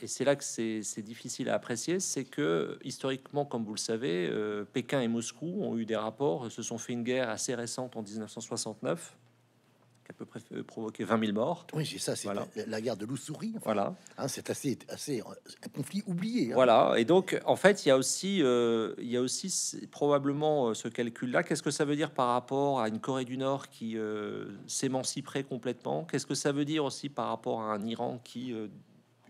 Et c'est là que c'est difficile à apprécier, c'est que historiquement, comme vous le savez, euh, Pékin et Moscou ont eu des rapports, se sont fait une guerre assez récente en 1969 à peu près provoqué 20 000 morts. Oui, c'est ça, c'est la, guerre de l'Oussouris. voilà. Hein, c'est assez, assez un conflit oublié. Hein. Voilà, et donc en fait, il y a aussi, euh, il y a aussi probablement euh, ce calcul-là. Qu'est-ce que ça veut dire par rapport à une Corée du Nord qui euh, s'émanciperait complètement Qu'est-ce que ça veut dire aussi par rapport à un Iran qui,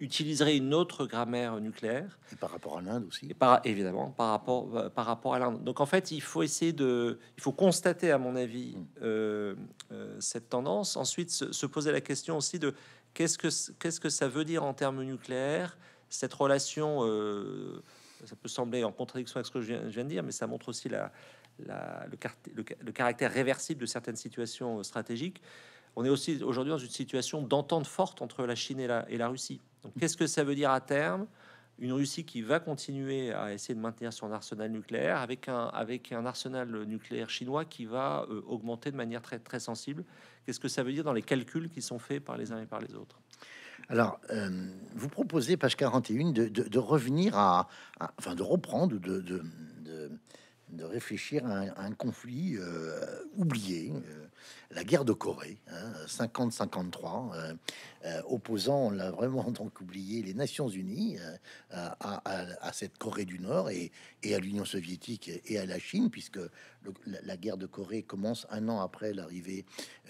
utiliserait une autre grammaire nucléaire. Et par rapport à l'Inde aussi. par, évidemment, par rapport, euh, par rapport à l'Inde. Donc en fait, il faut essayer de... Il faut constater, à mon avis, mm. euh, euh, cette tendance. Ensuite, se, poser la question aussi de qu'est-ce que, qu'est-ce que ça veut dire en termes nucléaires, cette relation... ça peut sembler en contradiction avec ce que je viens, de dire, mais ça montre aussi la, la le, le, caractère réversible de certaines situations stratégiques on est aussi aujourd'hui dans une situation d'entente forte entre la Chine et la, Russie. qu'est-ce que ça veut dire à terme Une Russie qui va continuer à essayer de maintenir son arsenal nucléaire avec un, arsenal nucléaire chinois qui va euh, augmenter de manière très, sensible. Qu'est-ce que ça veut dire dans les calculs qui sont faits par les uns et par les autres alors, euh, vous proposez, page 41, de, revenir à, Enfin, de reprendre, de, de réfléchir à un, conflit euh, oublié, la guerre de Corée, 50-53, hein, euh, euh, opposant, l'a vraiment donc oublié, les Nations Unies euh, à, cette Corée du Nord et, à l'Union soviétique et à la Chine, puisque la, la, guerre de Corée commence un an après l'arrivée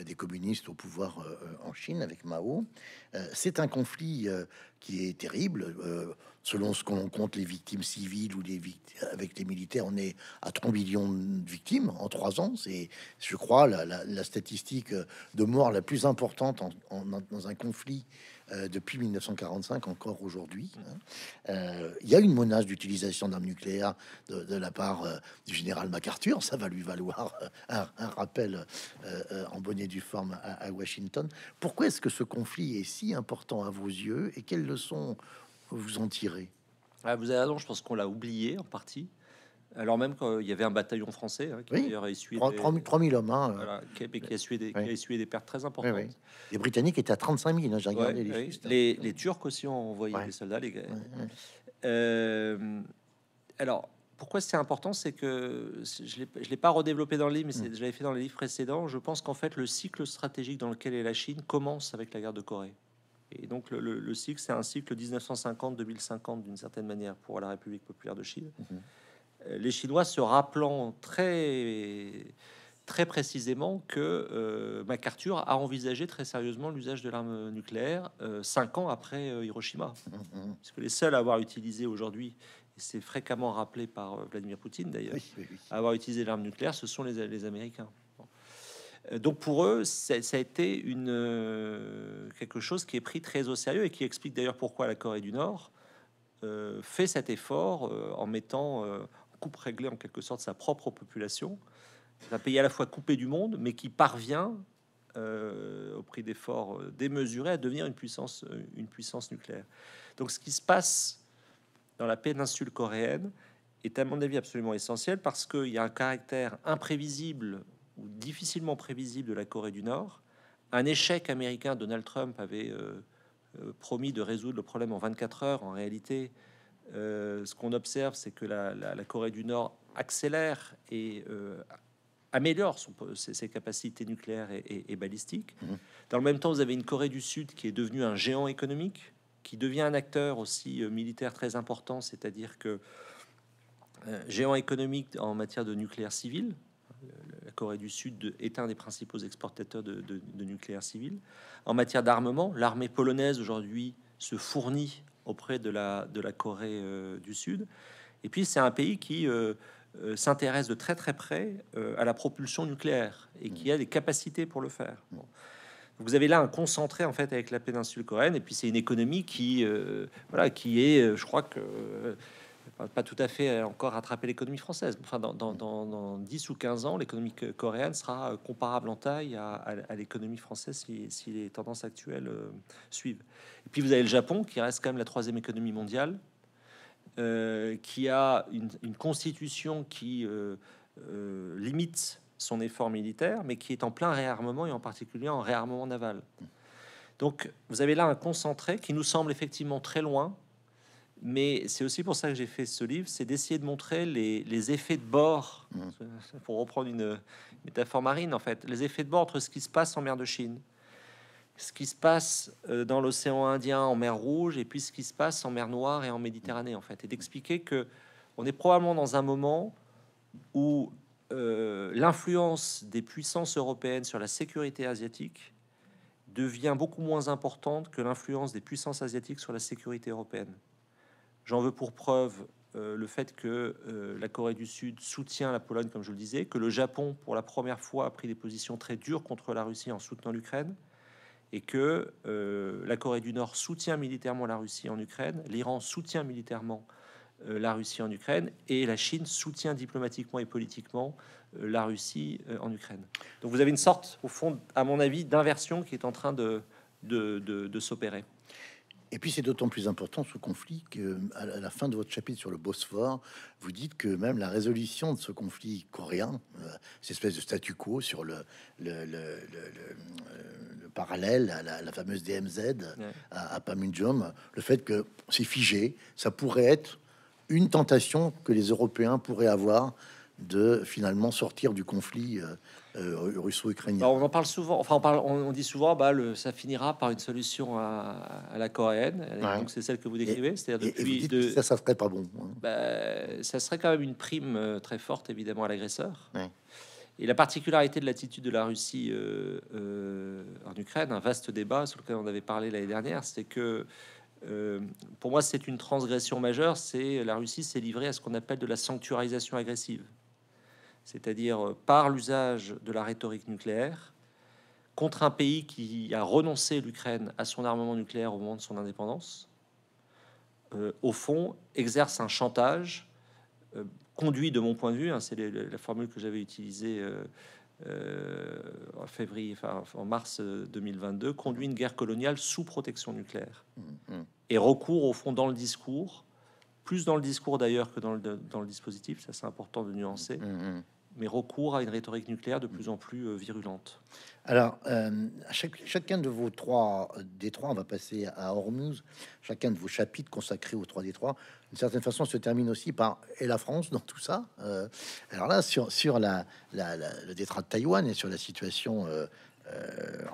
des communistes au pouvoir en Chine avec Mao. C'est un conflit qui est terrible selon ce qu'on compte les victimes civiles ou les avec les militaires, on est à 3 millions de victimes en 3 ans. C'est, je crois, la, statistique de mort la plus importante dans un conflit euh, depuis 1945 encore aujourd'hui. Hein. Euh, il y a une menace d'utilisation d'armes nucléaires de, la part euh, du général MacArthur. Ça va lui valoir un, rappel en bonnet du forme à, Washington. Pourquoi est-ce que ce conflit est si important à vos yeux et quelles leçons vous en tirez ah, Vous avez raison, je pense qu'on l'a oublié en partie. Alors même qu'il y avait un bataillon français hein, qui oui, a essuyé 3, 3000 hommes, hein, voilà, qui, a essuyé des, pertes très importantes. les Britanniques étaient à 35 000, hein, j'ai regardé les, justes, les, les, Turcs aussi ont envoyé des soldats. Les... Euh, alors, pourquoi c'est important C'est que je ne l'ai pas redéveloppé dans le livre, mais mm. j'avais fait dans les livres précédents. Je pense qu'en fait, le cycle stratégique dans lequel est la Chine commence avec la guerre de Corée. Et donc le, cycle, c'est un cycle 1950-2050 d'une certaine manière pour la République populaire de Chine. Mhm. Euh, les Chinois se rappelant très, très précisément que euh, MacArthur a envisagé très sérieusement l'usage de l'arme nucléaire euh, cinq ans après Hiroshima. Ce mhm. Parce que les seuls à avoir utilisé aujourd'hui, et c'est fréquemment rappelé par Vladimir Poutine d'ailleurs, à avoir utilisé l'arme nucléaire, ce sont les Américains. Euh, donc pour eux, ça, a été euh, quelque chose qui est pris très au sérieux et qui explique d'ailleurs pourquoi la Corée du Nord euh, fait cet effort en mettant en coupe réglée en quelque sorte sa propre population. C'est un pays à la fois coupé du monde, mais qui parvient au prix d'efforts démesurés à devenir une puissance, une puissance nucléaire. Donc ce qui se passe dans la péninsule coréenne est à mon avis absolument essentiel parce qu'il y a un caractère imprévisible difficilement prévisible de la Corée du Nord, un échec américain, Donald Trump avait euh, euh, promis de résoudre le problème en 24 heures. En réalité, euh, ce qu'on observe, c'est que la, Corée du Nord accélère et améliore ses, capacités nucléaires et, balistiques. Mmh. Dans le même temps, vous avez une Corée du Sud qui est devenue un géant économique, qui devient un acteur aussi militaire très important, c'est-à-dire que géant économique en matière de nucléaire civil, la Corée du Sud est un des principaux exportateurs de, nucléaire civil. En matière d'armement, l'armée polonaise aujourd'hui se fournit auprès de la, Corée euh, du Sud. Et puis c'est un pays qui euh, euh, s'intéresse de très très près à la propulsion nucléaire et qui mm. a des capacités pour le faire. Mm. Vous avez là un concentré en fait avec la péninsule coréenne et puis c'est une économie qui voilà qui est, je crois que pas tout à fait euh, encore rattraper l'économie française. Enfin, dans, dans, 10 ou 15 ans, l'économie coréenne sera euh, comparable en taille à, l'économie française si, les tendances actuelles euh, suivent. Et puis vous avez le Japon, qui reste quand même la troisième économie mondiale, qui a une, constitution qui limite son effort militaire, mais qui est en plein réarmement, et en particulier en réarmement naval. Donc vous avez là un concentré qui nous semble effectivement très loin mais c'est aussi pour ça que j'ai fait ce livre, c'est d'essayer de montrer les, effets de bord, mm. pour reprendre une métaphore marine en fait, les effets de bord entre ce qui se passe en mer de Chine, ce qui se passe euh, dans l'océan Indien en mer Rouge, et puis ce qui se passe en mer Noire et en Méditerranée en fait, et d'expliquer que on est probablement dans un moment où euh, l'influence des puissances européennes sur la sécurité asiatique devient beaucoup moins importante que l'influence des puissances asiatiques sur la sécurité européenne. J'en veux pour preuve euh, le fait que euh, la Corée du Sud soutient la Pologne, comme je le disais, que le Japon, pour la première fois, a pris des positions très dures contre la Russie en soutenant l'Ukraine, et que euh, la Corée du Nord soutient militairement la Russie en Ukraine, l'Iran soutient militairement la Russie en Ukraine, et la Chine soutient diplomatiquement et politiquement la Russie en Ukraine. Donc vous avez une sorte, au fond, à mon avis, d'inversion qui est en train de s'opérer. Et puis c'est d'autant plus important ce conflit que, à la fin de votre chapitre sur le Bosphore, vous dites que même la résolution de ce conflit coréen, euh, cette espèce de statu quo sur le, le, le, le euh, parallèle à la, fameuse DMZ à, à Panmunjom, le fait que c'est figé, ça pourrait être une tentation que les Européens pourraient avoir de finalement sortir du conflit. Euh, euh, russo bah, On en parle souvent, enfin on, dit souvent, bah, le, ça finira par une solution à, la coréenne. Donc c'est celle que vous décrivez, c'est-à-dire depuis... Et ça, ça serait pas bon. Hein. Bah, ça serait quand même une prime euh, très forte, évidemment, à l'agresseur. Et la particularité de l'attitude de la Russie euh, en Ukraine, un vaste débat sur lequel on avait parlé l'année dernière, c'est que pour moi c'est une transgression majeure, c'est la Russie s'est livrée à ce qu'on appelle de la sanctuarisation agressive c'est-à-dire euh, par l'usage de la rhétorique nucléaire, contre un pays qui a renoncé l'Ukraine à son armement nucléaire au moment de son indépendance, euh, au fond, exerce un chantage euh, conduit, de mon point de vue, hein, c'est la formule que j'avais utilisée en février, en mars 2022, conduit une guerre coloniale sous protection nucléaire mm-hmm. et recours au fond dans le discours, plus dans le discours d'ailleurs que dans le, dispositif, ça c'est important de nuancer. Mm-hmm mais recours à une rhétorique nucléaire de mm. plus en plus euh, virulente. Alors, euh, chacun de vos trois euh, des on va passer à Hormuz, chacun de vos chapitres consacrés aux trois des trois, d'une certaine façon, se termine aussi par et la France dans tout ça. alors là, sur, la, la, le détroit de Taïwan et sur la situation. Euh,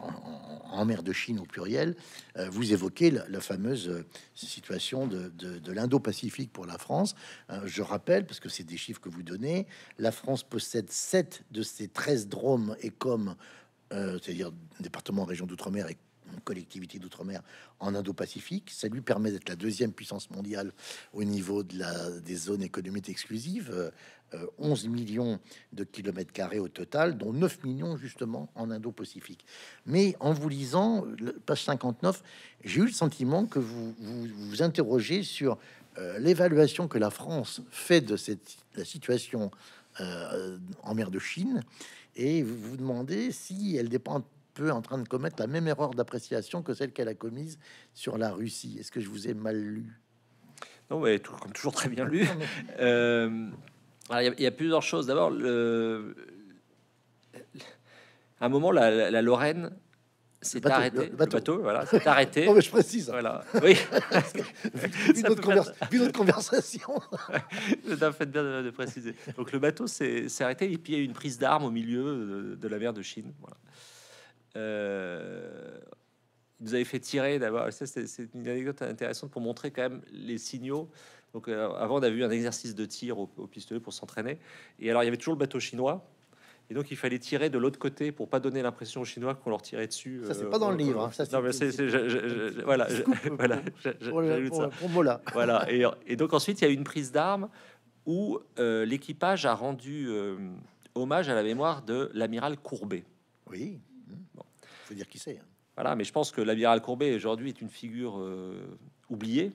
en, mer de Chine au pluriel, euh, vous évoquez la, fameuse euh, situation de, l'Indo-Pacifique pour la France. je rappelle, parce que c'est des chiffres que vous donnez, la France possède 7 de ses 13 dromes et comme c'est-à-dire département, région d'outre-mer et collectivité d'outre-mer en Indo-Pacifique. Ça lui permet d'être la deuxième puissance mondiale au niveau de la, des zones économiques exclusives 11 euh, millions de kilomètres carrés au total, dont 9 millions justement en Indo-Pacifique. Mais en vous lisant, page 59, j'ai eu le sentiment que vous vous, interrogez sur euh, l'évaluation que la France fait de cette, la situation euh, en mer de Chine et vous vous demandez si elle dépend un peu en train de commettre la même erreur d'appréciation que celle qu'elle a commise sur la Russie. Est-ce que je vous ai mal lu Non, mais tout, comme toujours très bien lu il y, a plusieurs choses. D'abord, le... à un moment, la, Lorraine s'est arrêtée. Le bateau, voilà, <laughs> s'est arrêté. je précise. Voilà. Oui. <laughs> une d'autres conversations. une conversation. <laughs> bien de, préciser. Donc, le bateau s'est arrêté et puis il y a eu une prise d'armes au milieu de, la mer de Chine. Voilà. Euh, nous fait tirer d'abord. C'est une anecdote intéressante pour montrer quand même les signaux donc euh, avant, on avait eu un exercice de tir au, pistolet pour s'entraîner. Et alors, il y avait toujours le bateau chinois. Et donc, il fallait tirer de l'autre côté pour pas donner l'impression aux Chinois qu'on leur tirait dessus. Ça, c'est euh, pas dans le livre. Hein. non, mais c'est, voilà, voilà, <laughs> pour, là. <laughs> Voilà. Et, et, donc ensuite, il y a eu une prise d'armes où euh, l'équipage a rendu hommage à la mémoire de l'amiral Courbet. Oui. Bon. Faut dire qui c'est. Hein. Voilà, mais je pense que l'amiral Courbet aujourd'hui est une figure oubliée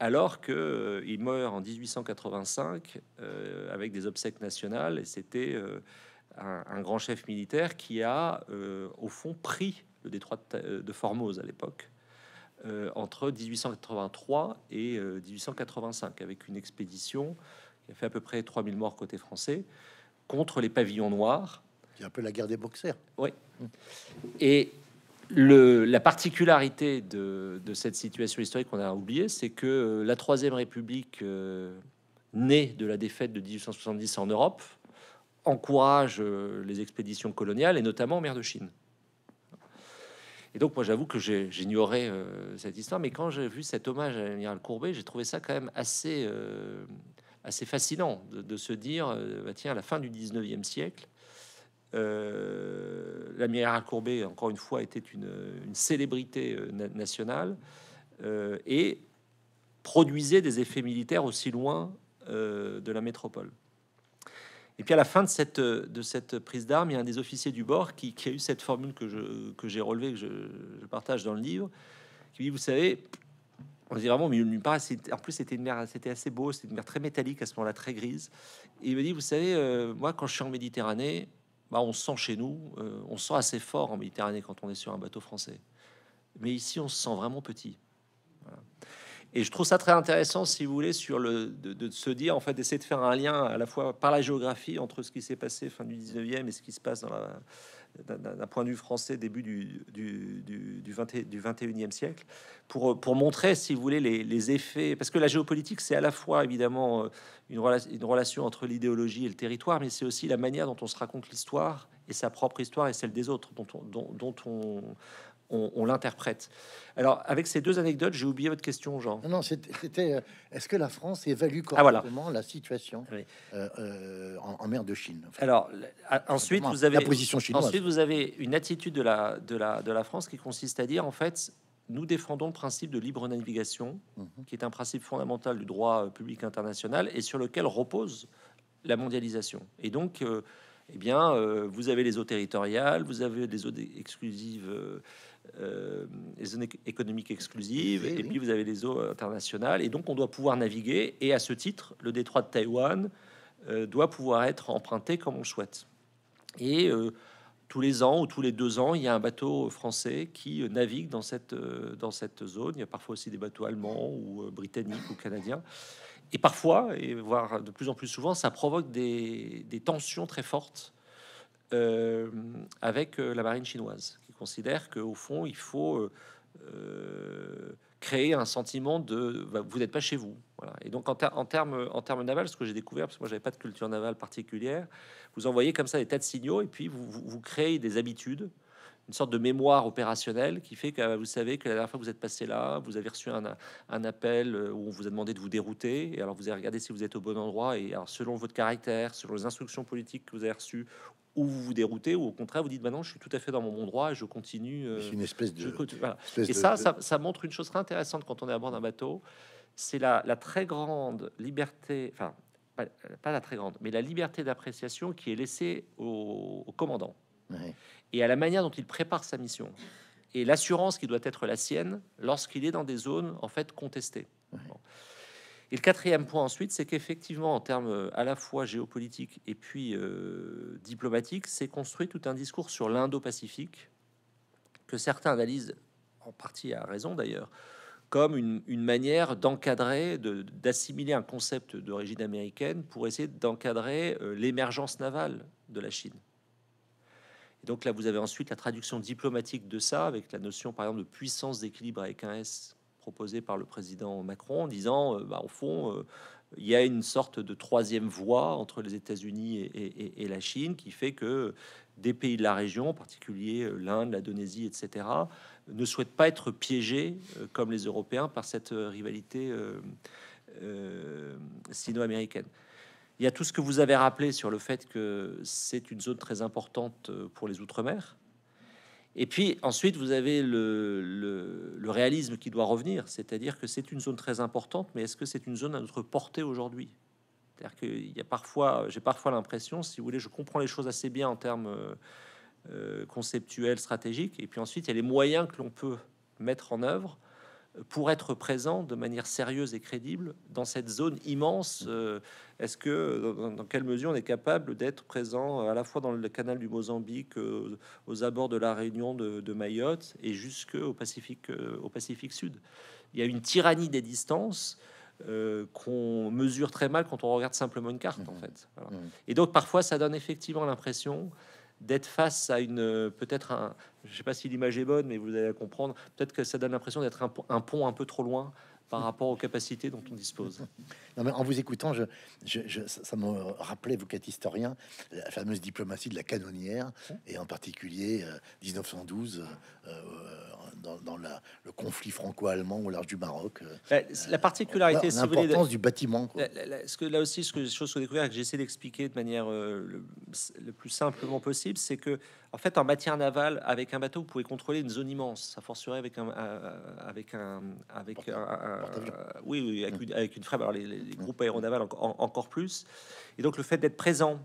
alors qu'il euh, meurt en 1885 euh, avec des obsèques nationales. Et c'était euh, un, grand chef militaire qui a, au fond, pris le détroit de, Formose à l'époque, entre 1883 et 1885, avec une expédition qui a fait à peu près 3000 morts côté français, contre les pavillons noirs. C'est un peu la guerre des boxers. Oui. Le, la particularité de, cette situation historique qu'on a oubliée, c'est que euh, la Troisième République, euh, née de la défaite de 1870 en Europe, encourage euh, les expéditions coloniales et notamment en mer de Chine. Et donc, moi, j'avoue que j'ignorais cette histoire, mais quand j'ai vu cet hommage à l'amiral Courbet, j'ai trouvé ça quand même assez, fascinant de, se dire bah, tiens, à la fin du 19e siècle, euh, L'amiral Courbet, encore une fois, était une, célébrité euh, nationale euh, et produisait des effets militaires aussi loin euh, de la métropole. Et puis à la fin de cette, de cette prise d'armes, il y a un des officiers du bord qui, a eu cette formule que j'ai que relevée, que je, partage dans le livre, qui dit, vous savez, on dit vraiment, mais en plus c'était une mer, c'était assez beau, c'était une mer très métallique à ce moment-là, très grise. Et il me dit, vous savez, moi quand je suis en Méditerranée, bah, on se sent chez nous, euh, on sent assez fort en Méditerranée quand on est sur un bateau français. Mais ici, on se sent vraiment petit. Et je trouve ça très intéressant, si vous voulez, sur le, de, de se dire, en fait, d'essayer de faire un lien à la fois par la géographie entre ce qui s'est passé fin du 19e et ce qui se passe dans la, d'un point de vue français début du, du, 20, du 21e siècle, pour, pour montrer, si vous voulez, les, effets. Parce que la géopolitique, c'est à la fois, évidemment, euh, une, une relation entre l'idéologie et le territoire, mais c'est aussi la manière dont on se raconte l'histoire et sa propre histoire et celle des autres, dont dont, dont on, on, l'interprète. Alors, avec ces deux anecdotes, j'ai oublié votre question, Jean. Non, non c'était euh, est-ce que la France évalue ah, correctement la situation euh, euh, en, mer de Chine Alors, ensuite, vous avez la position chinoise. Ensuite, vous avez une attitude de la, de, la, de la France qui consiste à dire en fait, nous défendons le principe de libre navigation, mhm. qui est un principe fondamental du droit public international et sur lequel repose la mondialisation. Et donc, eh bien, vous avez les eaux territoriales, vous avez des eaux exclusives euh, les zones économiques exclusives, et puis vous avez les eaux internationales, et donc on doit pouvoir naviguer, et à ce titre, le détroit de Taïwan euh, doit pouvoir être emprunté comme on souhaite. Et euh, tous les ans ou tous les deux ans, il y a un bateau français qui navigue dans cette, dans cette zone. Il y a parfois aussi des bateaux allemands ou britanniques ou canadiens. Et parfois, et voire de plus en plus souvent, ça provoque des, tensions très fortes avec la marine chinoise, considère qu'au fond, il faut euh, euh, créer un sentiment de bah, vous n'êtes pas chez vous. Et donc, en, en termes en navals, ce que j'ai découvert, parce que moi, n'avais pas de culture navale particulière, vous envoyez comme ça des tas de signaux et puis vous, vous créez des habitudes une sorte de mémoire opérationnelle qui fait que ah, vous savez que la dernière fois que vous êtes passé là, vous avez reçu un, un, appel euh, où on vous a demandé de vous dérouter. Et alors vous avez regardé si vous êtes au bon endroit. Et alors selon votre caractère, selon les instructions politiques que vous avez reçues, ou vous vous déroutez, ou au contraire vous dites maintenant bah je suis tout à fait dans mon droit et je continue. Euh, une espèce de. et ça, ça, montre une chose très intéressante quand on est à bord d'un bateau, c'est la, très grande liberté. Enfin, pas, la très grande, mais la liberté d'appréciation qui est laissée au, commandant et à la manière dont il prépare sa mission et l'assurance qui doit être la sienne lorsqu'il est dans des zones en fait contestées. Et le quatrième point ensuite, c'est qu'effectivement, en termes euh, à la fois géopolitique et puis euh, diplomatique diplomatiques, c'est construit tout un discours sur l'Indo-Pacifique que certains analysent, en partie à raison d'ailleurs, comme une, manière d'encadrer, d'assimiler un concept d'origine américaine pour essayer d'encadrer euh, l'émergence navale de la Chine donc là, vous avez ensuite la traduction diplomatique de ça, avec la notion, par exemple, de puissance d'équilibre avec un S proposé par le président Macron, en disant, euh, bah, au fond, euh, il y a une sorte de troisième voie entre les États-Unis et, la Chine qui fait que des pays de la région, en particulier euh, l'Inde, l'Indonésie, etc., ne souhaitent pas être piégés, comme les Européens, par cette rivalité sino-américaine. Il y a tout ce que vous avez rappelé sur le fait que c'est une zone très importante euh, pour les Outre-mer. Et puis ensuite, vous avez le, réalisme qui doit revenir, c'est-à-dire que c'est une zone très importante, mais est-ce que c'est une zone à notre portée aujourd'hui cest qu'il y parfois, j'ai parfois l'impression, si vous voulez, je comprends les choses assez bien en termes euh, conceptuels, stratégiques, et puis ensuite, il y a les moyens que l'on peut mettre en œuvre pour être présent de manière sérieuse et crédible dans cette zone immense euh, Est-ce que, dans, quelle mesure on est capable d'être présent à la fois dans le canal du Mozambique, euh, aux, abords de la Réunion, de, Mayotte et au Pacifique, euh, au Pacifique Sud Il y a une tyrannie des distances. qu'on mesure très mal quand on regarde simplement une carte, en mmh. fait. Mmh. Et donc, parfois, ça donne effectivement l'impression d'être face à une euh, peut-être un, je sais pas si l'image est bonne, mais vous allez la comprendre. Peut-être que ça donne l'impression d'être un, pont un peu trop loin par rapport aux capacités dont on dispose. <laughs> Non, mais en vous écoutant, je, je, ça me rappelait, vous qui êtes historien, la fameuse diplomatie de la canonnière, et en particulier 1912, euh, euh, euh, dans, le conflit franco-allemand au large du Maroc. Bah, la, particularité, l'importance du bâtiment. ce que, là aussi, ce que les choses que j'essaie d'expliquer de manière le, plus simplement possible, c'est que en fait, en matière navale, avec un bateau, vous pouvez contrôler une zone immense. Ça forcerait avec un, euh, avec un, avec euh, oui, oui, avec, mm. une, avec Alors les, mm. groupes aéronavals encore plus. Et donc le fait d'être présent,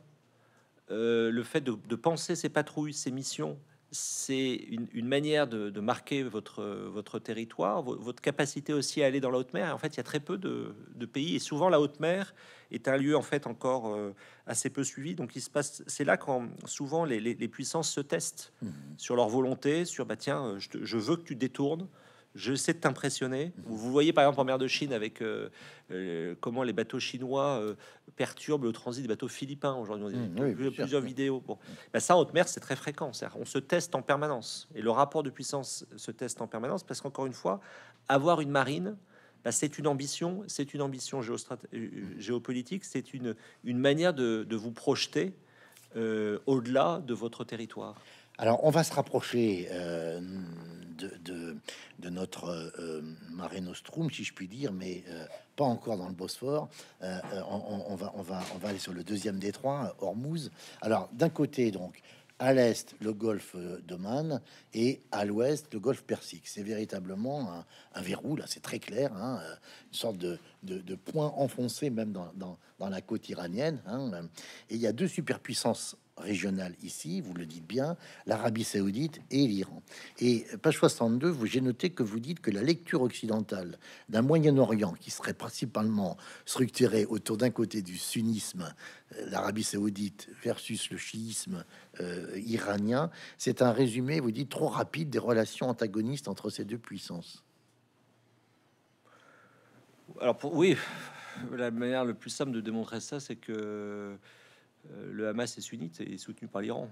euh, le fait de, de penser ses patrouilles, ses missions, c'est une, manière de, marquer votre, territoire, votre capacité aussi à aller dans la haute mer. En fait, il y a très peu de, pays et souvent la haute mer est un lieu en fait encore euh, assez peu suivi. Donc, il se passe, c'est là quand souvent les, puissances se testent mmh. sur leur volonté, sur bah tiens, je veux que tu détournes je sais t'impressionner. Vous voyez par exemple en mer de Chine avec euh, euh, comment les bateaux chinois euh, perturbent le transit des bateaux philippins aujourd'hui. On mmh, a vu plusieurs vidéos. Bon, bah, ça en haute mer c'est très fréquent. On se teste en permanence et le rapport de puissance se teste en permanence parce qu'encore une fois, avoir une marine. Bah, c'est une ambition, c'est une ambition mmh. géopolitique, c'est une, manière de vous projeter au-delà de votre territoire. Alors, on va se rapprocher euh, de, de, notre euh, Mare Nostrum, si je puis dire, mais euh, pas encore dans le Bosphore. On, va, on, va, on va aller sur le deuxième détroit, Hormuz. Alors, d'un côté, donc, à l'est le golfe d'Oman et à l'ouest le golfe Persique. C'est véritablement un, verrou, là c'est très clair, hein, une sorte de, de, point enfoncé même dans, la côte iranienne. Hein, et il y a deux superpuissances régionales ici, vous le dites bien, l'Arabie saoudite et l'Iran. Et page 62, vous j'ai noté que vous dites que la lecture occidentale d'un Moyen-Orient qui serait principalement structuré autour d'un côté du sunnisme, euh, l'Arabie saoudite versus le chiisme euh, iranien, c'est un résumé, vous dites, trop rapide des relations antagonistes entre ces deux puissances. Alors oui, la manière le plus simple de démontrer ça, c'est que euh, le Hamas est sunnite et soutenu par l'Iran.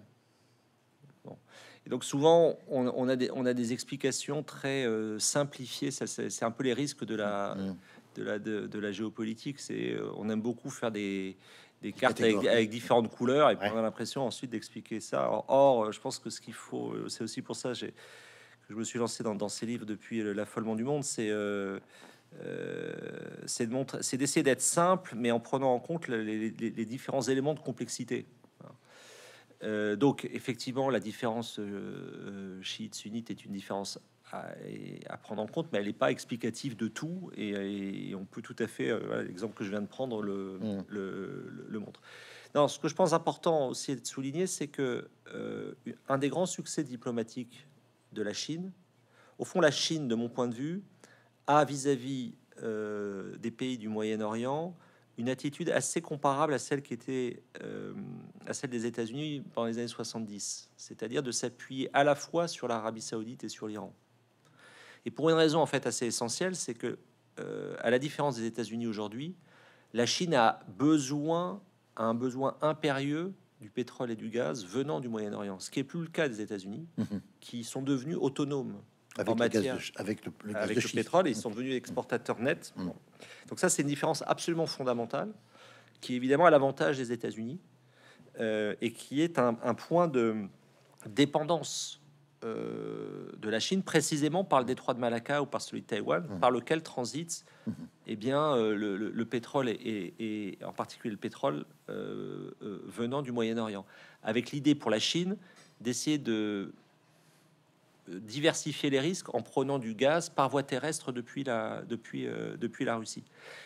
Et donc souvent, on, a des, on, a des, explications très euh, simplifiées. Ça, c'est, un peu les risques de la, mm. de la, géopolitique. C'est, euh, on aime beaucoup faire des, des cartes avec, différentes couleurs et ouais. l'impression ensuite d'expliquer ça. Or, je pense que ce qu'il faut, c'est aussi pour ça que je me suis lancé dans, ces livres depuis l'affolement du monde, c'est... Euh, c'est d'essayer d'être simple, mais en prenant en compte les, différents éléments de complexité. Euh, donc, effectivement, la différence chiite-sunnite euh, est une différence à, prendre en compte, mais elle n'est pas explicative de tout. Et, on peut tout à fait, l'exemple que je viens de prendre mm. le, montre. Non, ce que je pense important aussi de souligner, c'est que un des grands succès diplomatiques de la Chine, au fond, la Chine, de mon point de vue, a vis-à-vis euh, des pays du Moyen-Orient une attitude assez comparable à celle qui était euh, à celle des États-Unis dans les années 70, c'est-à-dire de s'appuyer à la fois sur l'Arabie Saoudite et sur l'Iran. Et pour une raison en fait assez essentielle, c'est que euh, à la différence des États-Unis aujourd'hui, la Chine a besoin a un besoin impérieux du pétrole et du gaz venant du Moyen-Orient, ce qui n'est plus le cas des États-Unis, mmh qui sont devenus autonomes avec le, pétrole, ils mm. sont devenus exportateurs nets. Mm. Donc ça, c'est une différence absolument fondamentale, qui évidemment à l'avantage des États-Unis, euh, et qui est un, point de dépendance euh, de la Chine, précisément par le détroit de Malacca ou par celui de Taïwan, mm. par lequel transite mm-hmm. et eh bien, euh, le, pétrole et, en particulier le pétrole venant du Moyen-Orient, avec l'idée pour la Chine d'essayer de diversifier les risques en prenant du gaz par voie terrestre depuis la, depuis, euh, depuis la Russie.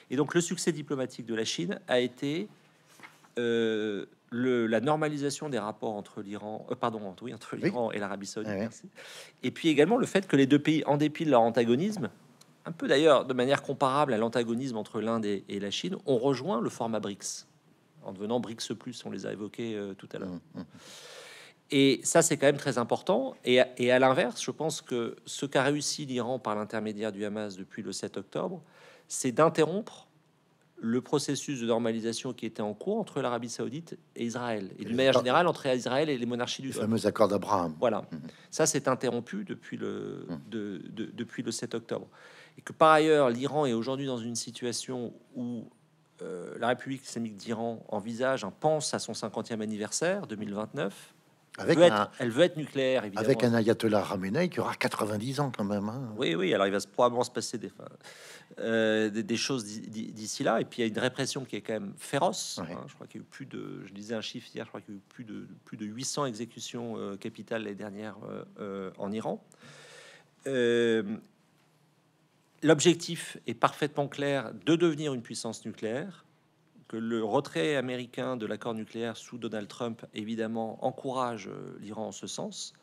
Et donc le succès diplomatique de la Chine a été euh, la normalisation des rapports entre l'Iran, euh, pardon entre oui, entre l'Iran et l'Arabie saoudite. Et puis également le fait que les deux pays, en dépit de leur antagonisme, un peu d'ailleurs de manière comparable à l'antagonisme entre l'Inde et, la Chine, ont rejoint le format BRICS, en devenant BRICS ⁇ on les a évoqués tout à l'heure. Mmh, mmh. Et ça, c'est quand même très important. Et, à l'inverse, je pense que ce qu'a réussi l'Iran par l'intermédiaire du Hamas depuis le 7 octobre, c'est d'interrompre le processus de normalisation qui était en cours entre l'Arabie saoudite et Israël, et, de manière générale entre Israël et les monarchies du le fameux accord d'Abraham. Voilà, mmh. ça s'est interrompu depuis le, mmh. depuis le 7 octobre. Et que par ailleurs, l'Iran est aujourd'hui dans une situation où euh, la République islamique d'Iran envisage, un pense à son 50e anniversaire 2029, elle veut être nucléaire, évidemment. Avec un ayatollah Khamenei qui aura 90 ans quand même. Hein. Oui, oui, alors il va probablement se passer des, euh, des, choses d'ici là. Et puis il y a une répression qui est quand même féroce. Hein. Je crois qu'il y a eu plus de, je disais un chiffre hier, je crois qu'il y a eu plus de, plus de 800 exécutions euh, capitales les dernières euh, en Iran. L'objectif est parfaitement clair de devenir une puissance nucléaire que le retrait américain de l'accord nucléaire sous Donald Trump, évidemment, encourage euh, l'Iran en ce sens.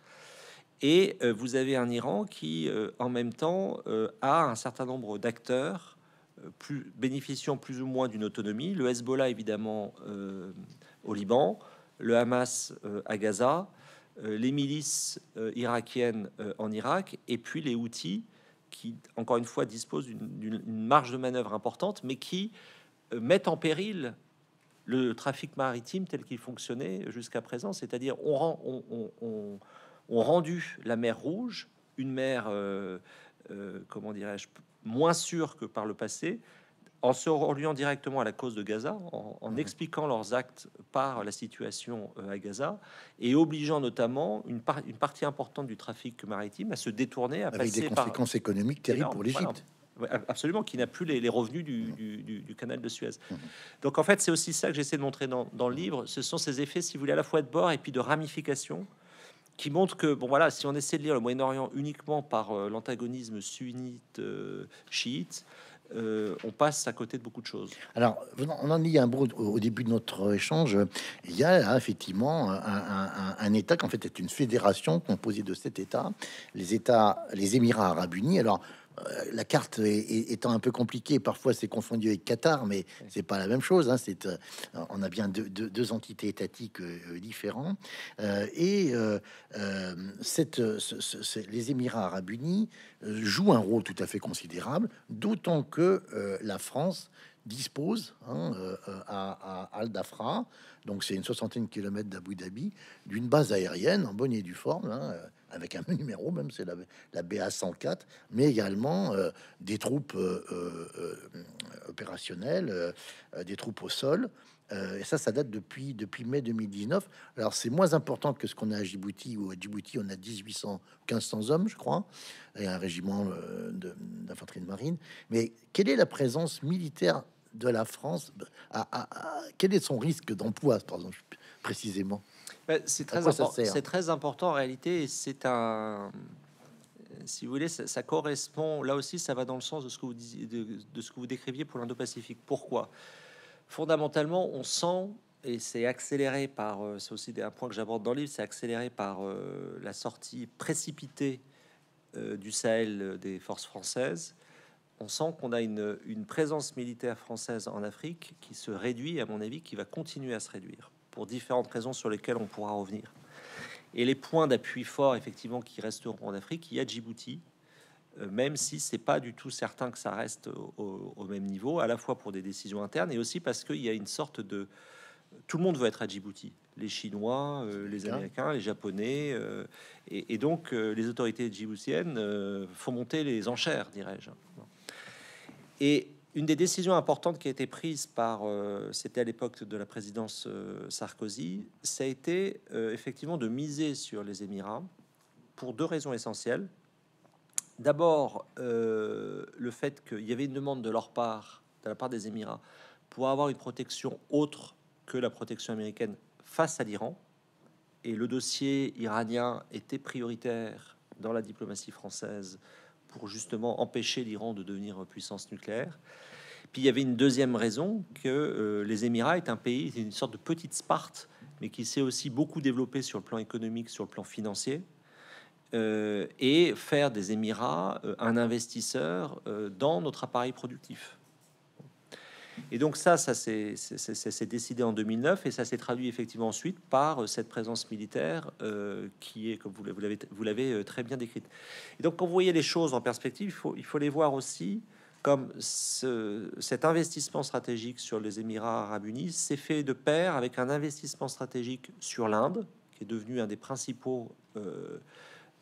Et euh, vous avez un Iran qui, euh, en même temps, a un certain nombre d'acteurs plus, bénéficiant plus ou moins d'une autonomie. Le Hezbollah, évidemment, au Liban, le Hamas à Gaza, les milices irakiennes en Irak, et puis les outils qui, encore une fois, disposent d'une marge de manœuvre importante, mais qui euh, mettent en péril le trafic maritime tel qu'il fonctionnait jusqu'à présent, c'est-à-dire on rend rendu la mer Rouge une mer euh, euh, comment dirais-je moins sûre que par le passé en se reliant directement à la cause de Gaza, en, mmh. expliquant leurs actes par la situation à Gaza et obligeant notamment une, partie importante du trafic maritime à se détourner, avec des conséquences économiques terribles pour l'Égypte. Absolument, qui n'a plus les, revenus mmh. du, du, canal de Suez. Mmh. Donc en fait, c'est aussi ça que j'essaie de montrer dans, dans, le livre. Ce sont ces effets, si vous voulez, à la fois de bord et puis de ramification, qui montrent que, bon voilà, si on essaie de lire le Moyen-Orient uniquement par euh, l'antagonisme sunnite-chiite, euh, euh, on passe à côté de beaucoup de choses. Alors, on en dit un mot au début de notre échange. Il y a effectivement un, un, État qui en fait est une fédération composée de sept États, les États, les Émirats arabes unis. Alors, euh, la carte étant un peu compliquée, parfois c'est confondu avec Qatar, mais c'est pas la même chose. Hein, c'est, euh, on a bien deux, deux, entités étatiques euh, différentes. et cette, les Émirats arabes unis jouent un rôle tout à fait considérable, d'autant que la France dispose hein, à, Al Dafra, donc c'est une soixantaine de kilomètres d'Abu Dhabi, d'une base aérienne en bonne et due forme. Hein, avec un <laughs> numéro, même c'est la, BA 104, mais également euh, des troupes euh, euh, opérationnelles, des troupes au sol. et ça, ça date depuis, depuis mai 2019. Alors, c'est moins important que ce qu'on a à Djibouti, où à Djibouti, on a 1800, 1500 hommes, je crois, hein, et un régiment d'infanterie de, marine. Mais quelle est la présence militaire de la France bah, à, Quel est son risque d'emploi, par précisément bah, c'est très, c'est très important en réalité. C'est un, si vous voulez, ça, correspond. Là aussi, ça va dans le sens de ce que vous de, ce que vous décriviez pour l'Indo-Pacifique. Pourquoi Fondamentalement, on sent et c'est accéléré par. Euh, c'est aussi un point que j'aborde dans le livre. C'est accéléré par euh, la sortie précipitée euh, du Sahel des forces françaises. On sent qu'on a une présence militaire française en Afrique qui se réduit, à mon avis, qui va continuer à se réduire pour différentes raisons sur lesquelles on pourra revenir. Et les points d'appui forts, effectivement, qui resteront en Afrique, il y a Djibouti, euh, même si c'est pas du tout certain que ça reste au, même niveau, à la fois pour des décisions internes et aussi parce qu'il y a une sorte de tout le monde veut être à Djibouti, les Chinois, euh, les Américains, les Japonais, euh, et, donc les autorités djiboutiennes font monter les enchères, dirais-je. Et une des décisions importantes qui a été prise par, euh, c'était à l'époque de la présidence euh, Sarkozy, ça a été euh, effectivement de miser sur les Émirats pour deux raisons essentielles. D'abord, le fait qu'il y avait une demande de leur part, de la part des Émirats, pour avoir une protection autre que la protection américaine face à l'Iran. Et le dossier iranien était prioritaire dans la diplomatie française pour justement empêcher l'Iran de devenir puissance nucléaire. Puis il y avait une deuxième raison que euh, les Émirats est un pays, c'est une sorte de petite Sparte, mais qui s'est aussi beaucoup développé sur le plan économique, sur le plan financier, euh, et faire des Émirats euh, un investisseur dans notre appareil productif. Et donc ça, ça s'est décidé en 2009 et ça s'est traduit effectivement ensuite par euh, cette présence militaire euh, qui est, comme vous l'avez, vous l'avez euh, très bien décrite. Et donc quand vous voyez les choses en perspective, il faut, il faut les voir aussi comme cet investissement stratégique sur les Émirats arabes unis s'est fait de pair avec un investissement stratégique sur l'Inde, qui est devenu un des principaux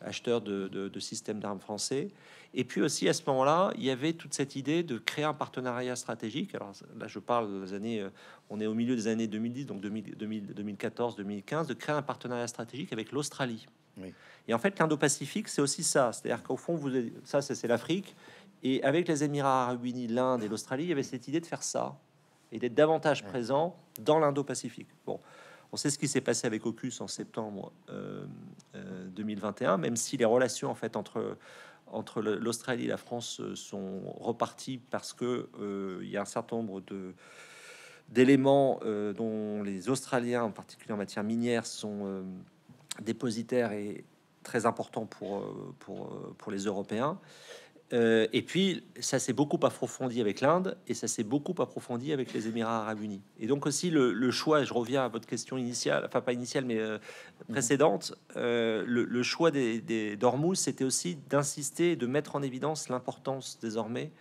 acheteur de, systèmes d'armes français. Et puis aussi, à ce moment-là, il y avait toute cette idée de créer un partenariat stratégique. Alors là, je parle des années, euh, on est au milieu des années 2010, donc 2000, 2014, 2015, de créer un partenariat stratégique avec l'Australie. Et en fait, l'Indo-Pacifique, c'est aussi ça. C'est-à-dire qu'au fond, vous, ça, c'est l'Afrique. Et avec les Émirats arabes unis, l'Inde et l'Australie, il y avait cette idée de faire ça et d'être davantage présent dans l'Indo-Pacifique. Bon. On sait ce qui s'est passé avec AUKUS en septembre 2021, euh, euh, même si les relations en fait entre entre l'Australie et la France euh, sont reparties parce que il y a un certain nombre de d'éléments dont les Australiens, en particulier en matière minière, sont dépositaires et très importants pour, pour, pour les Européens. Euh, et puis, ça s'est beaucoup approfondi avec l'Inde et ça s'est beaucoup approfondi avec les Émirats arabes unis. Et donc aussi le, choix, je reviens à votre question initiale, enfin pas initiale, mais euh, mhm. précédente, euh, le, choix des, des c'était aussi d'insister, de mettre en évidence l'importance désormais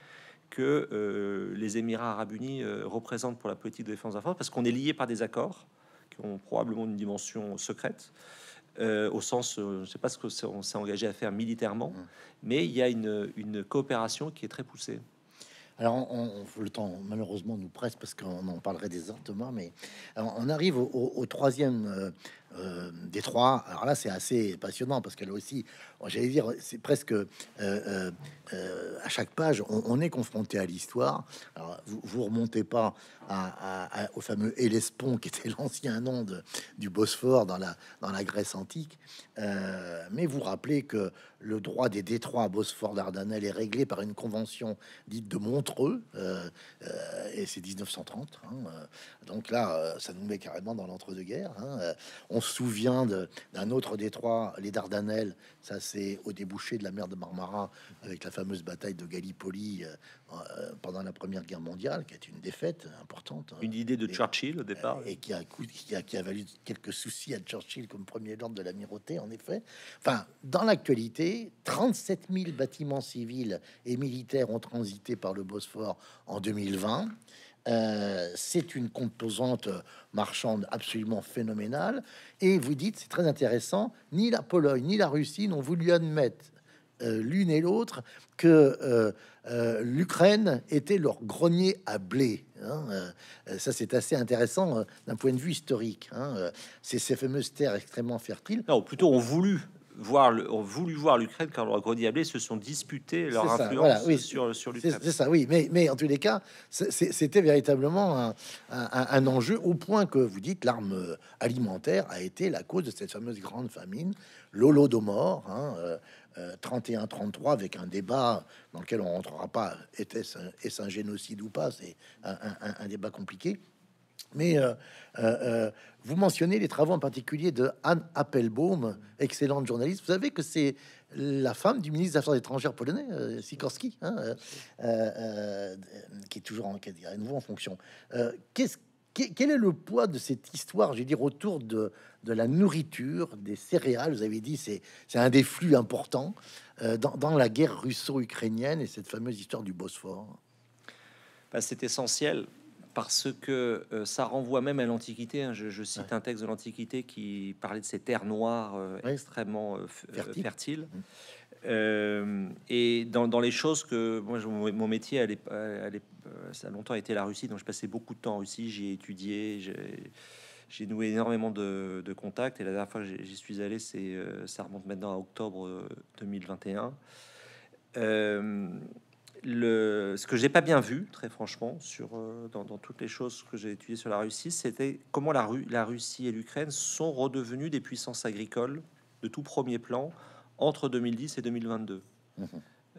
que les Émirats arabes unis représentent pour la politique de défense de la France, parce qu'on est lié par des accords qui ont probablement une dimension secrète. Euh, au sens, euh, je ne sais pas ce que on s'est engagé à faire militairement, hum. mais il y a une, coopération qui est très poussée. Alors, on, le temps malheureusement nous presse parce qu'on en parlerait des mais euh, on arrive au troisième euh, Détroit. Alors là, c'est assez passionnant parce qu'elle aussi, j'allais dire, c'est presque euh, euh, à chaque page, on, est confronté à l'histoire. vous, vous remontez pas au fameux Hellespont qui était <laughs> l'ancien nom du Bosphore dans la, dans la Grèce antique, mais vous rappelez que le droit des détroits à Bosphore d'Ardanel est réglé par une convention dite de Montreux et c'est 1930. Hein, Donc là, ça nous met carrément dans l'entre-deux-guerres. Hein, on se souvient d'un autre détroit, les Dardanelles. Ça, c'est au débouché de la mer de Marmara avec la fameuse bataille de Gallipoli euh, euh, pendant la Première Guerre mondiale, qui est une défaite importante. Hein. Une idée de Churchill au départ. Et qui a, qui, qui a valu quelques soucis à Churchill comme premier lord de l'amirauté, en effet. Enfin, dans l'actualité, 37 000 bâtiments civils et militaires ont transité par le Bosphore en 2020. Euh, c'est une composante marchande absolument phénoménale. Et vous dites, c'est très intéressant, ni la Pologne ni la Russie n'ont voulu admettre euh, l'une et l'autre que euh, l'Ukraine était leur grenier à blé. Hein. ça, c'est assez intéressant d'un point de vue historique. Hein. c'est ces fameuses terres extrêmement fertiles. Non, plutôt ont voulu voir, ont voulu voir l'Ukraine quand leur gros se sont disputés leur influence sur, l'Ukraine. C'est ça, oui. Mais, mais en tous les cas, c'était véritablement un, un, enjeu au point que vous dites l'arme euh, alimentaire a été la cause de cette fameuse grande famine, l'Holodomor. 31-33 hein, euh, euh, avec un débat dans lequel on rentrera pas, était est-ce un génocide ou pas, c'est un, débat compliqué. Mais euh, euh, euh, vous mentionnez les travaux en particulier de Anne Appelbaum, excellente journaliste. Vous savez que c'est la femme du ministre des Affaires étrangères polonais, Sikorski, hein, qui est toujours en, qui à nouveau en fonction. quel est le poids de cette histoire, je veux dire, autour de, de la nourriture, des céréales Vous avez dit, c'est un des flux importants dans, dans, la guerre russo-ukrainienne et cette fameuse histoire du Bosphore. Ben, c'est essentiel parce que euh, ça renvoie même à l'Antiquité. Hein. Je, cite un texte de l'Antiquité qui parlait de ces terres noires euh, extrêmement euh, fertiles. Mmh. et dans, les choses que moi, mon métier, ça a longtemps été la Russie, donc je passais beaucoup de temps en Russie. J'y ai étudié, j'ai noué énormément de, de, contacts. Et la dernière fois que j'y suis allé, c'est ça remonte maintenant à octobre 2021 ce que j'ai pas bien vu, très franchement, sur, euh, dans, toutes les choses que j'ai étudiées sur la Russie, c'était comment la, Russie et l'Ukraine sont redevenues des puissances agricoles de tout premier plan entre 2010 et 2022. Mhm.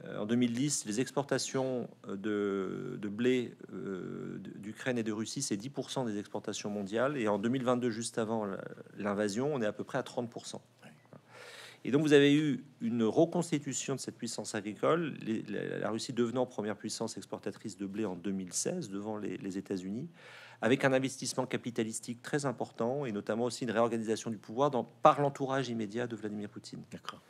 Euh, en 2010, les exportations euh, de, blé d'Ukraine et de Russie, c'est 10% des exportations mondiales. Et en 2022, juste avant l'invasion, on est à peu près à 30%. Et donc vous avez eu une reconstitution de cette puissance agricole, la, Russie devenant première puissance exportatrice de blé en 2016 devant les, États-Unis, avec un investissement capitalistique très important et notamment aussi une réorganisation du pouvoir dans, par l'entourage immédiat de Vladimir Poutine. D'accord.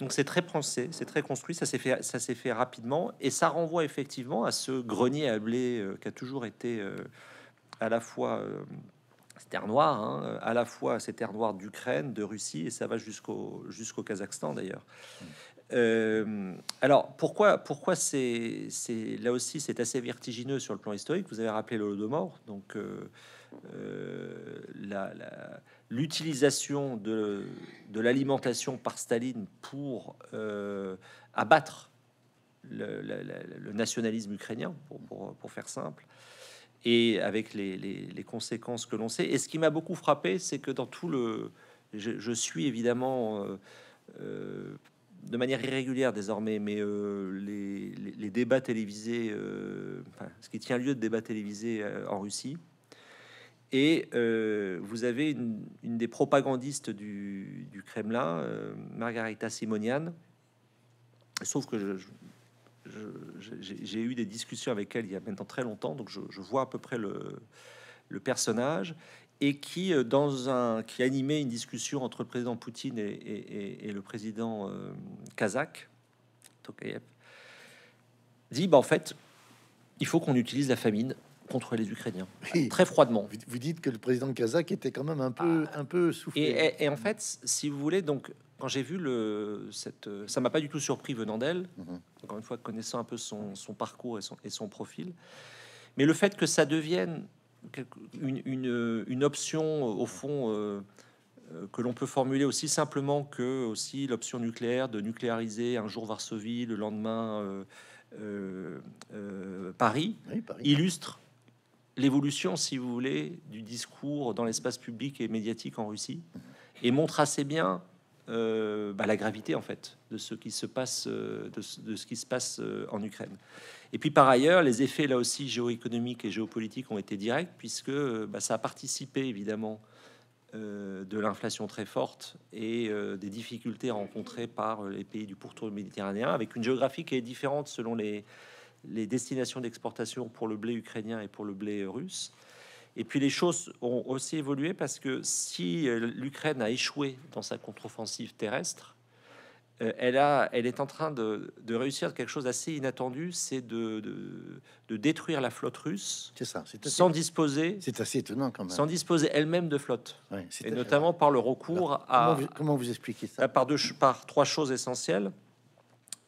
Donc c'est très pensé, c'est très construit, ça s'est fait, ça s'est fait rapidement et ça renvoie effectivement à ce grenier à blé euh, qui a toujours été euh, à la fois euh, terre noire, hein, à la fois c'est terre noire d'Ukraine, de Russie, et ça va jusqu'au jusqu'au Kazakhstan d'ailleurs. Euh, alors pourquoi pourquoi c'est là aussi c'est assez vertigineux sur le plan historique. Vous avez rappelé l'Holodomor, donc euh, euh l'utilisation de, l'alimentation par Staline pour euh, abattre le, nationalisme ukrainien, pour faire simple et avec les, les, conséquences que l'on sait. Et ce qui m'a beaucoup frappé, c'est que dans tout le... Je, je suis évidemment... Euh, euh, de manière irrégulière désormais, mais euh, les, débats télévisés, enfin, ce qui tient lieu de débats télévisés en Russie. Et vous avez une, des propagandistes du, Kremlin, Margarita Simonian, sauf que je, j'ai eu des discussions avec elle il y a maintenant très longtemps, donc je, vois à peu près le, personnage et qui euh, dans un qui animait une discussion entre le président Poutine et, le président euh, kazakh Tokayev dit bah en fait il faut qu'on utilise la famine contre les Ukrainiens <laughs> très froidement. Vous, dites que le président kazakh était quand même un peu ah. un peu soufflé. Et, et, en fait, si vous voulez donc quand j'ai vu le, cette, euh, ça m'a pas du tout surpris venant d'elle. Mhm. Encore une fois, connaissant un peu son, son parcours et son, et son, profil, mais le fait que ça devienne une, option euh, au fond euh, que l'on peut formuler aussi simplement que aussi l'option nucléaire de nucléariser un jour Varsovie, le lendemain Paris, Paris, illustre l'évolution, si vous voulez, du discours dans l'espace public et médiatique en Russie mhm. et montre assez bien euh, bah, la gravité en fait de ce qui se passe, euh, de, ce, qui se passe euh, en Ukraine. Et puis par ailleurs, les effets là aussi géoéconomiques et géopolitiques ont été directs puisque bah, ça a participé évidemment de l'inflation très forte et des difficultés rencontrées par les pays du pourtour méditerranéen, avec une géographie qui est différente selon les destinations d'exportation pour le blé ukrainien et pour le blé russe. Et puis les choses ont aussi évolué parce que si euh, l'Ukraine a échoué dans sa contre-offensive terrestre, euh, elle, a, elle est en train de, réussir quelque chose d'assez inattendu, c'est de, détruire la flotte russe ça, c'est sans disposer... C'est assez étonnant quand même. Sans disposer elle-même de flotte. et notamment par le recours à... Comment vous, expliquer expliquez ça euh, par, trois choses essentielles.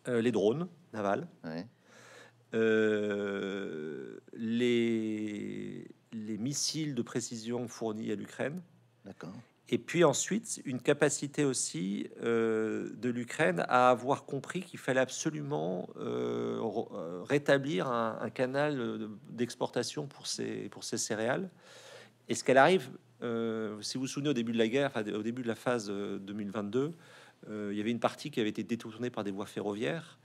les drones navals, les les missiles de précision fournis à l'Ukraine. D'accord. Et puis ensuite, une capacité aussi euh, de l'Ukraine à avoir compris qu'il fallait absolument euh, euh, rétablir un, canal d'exportation pour ces pour céréales. Et ce qu'elle arrive, si vous vous souvenez au début de la guerre, au début de la phase 2022, il y avait une partie qui avait été détournée par des voies ferroviaires.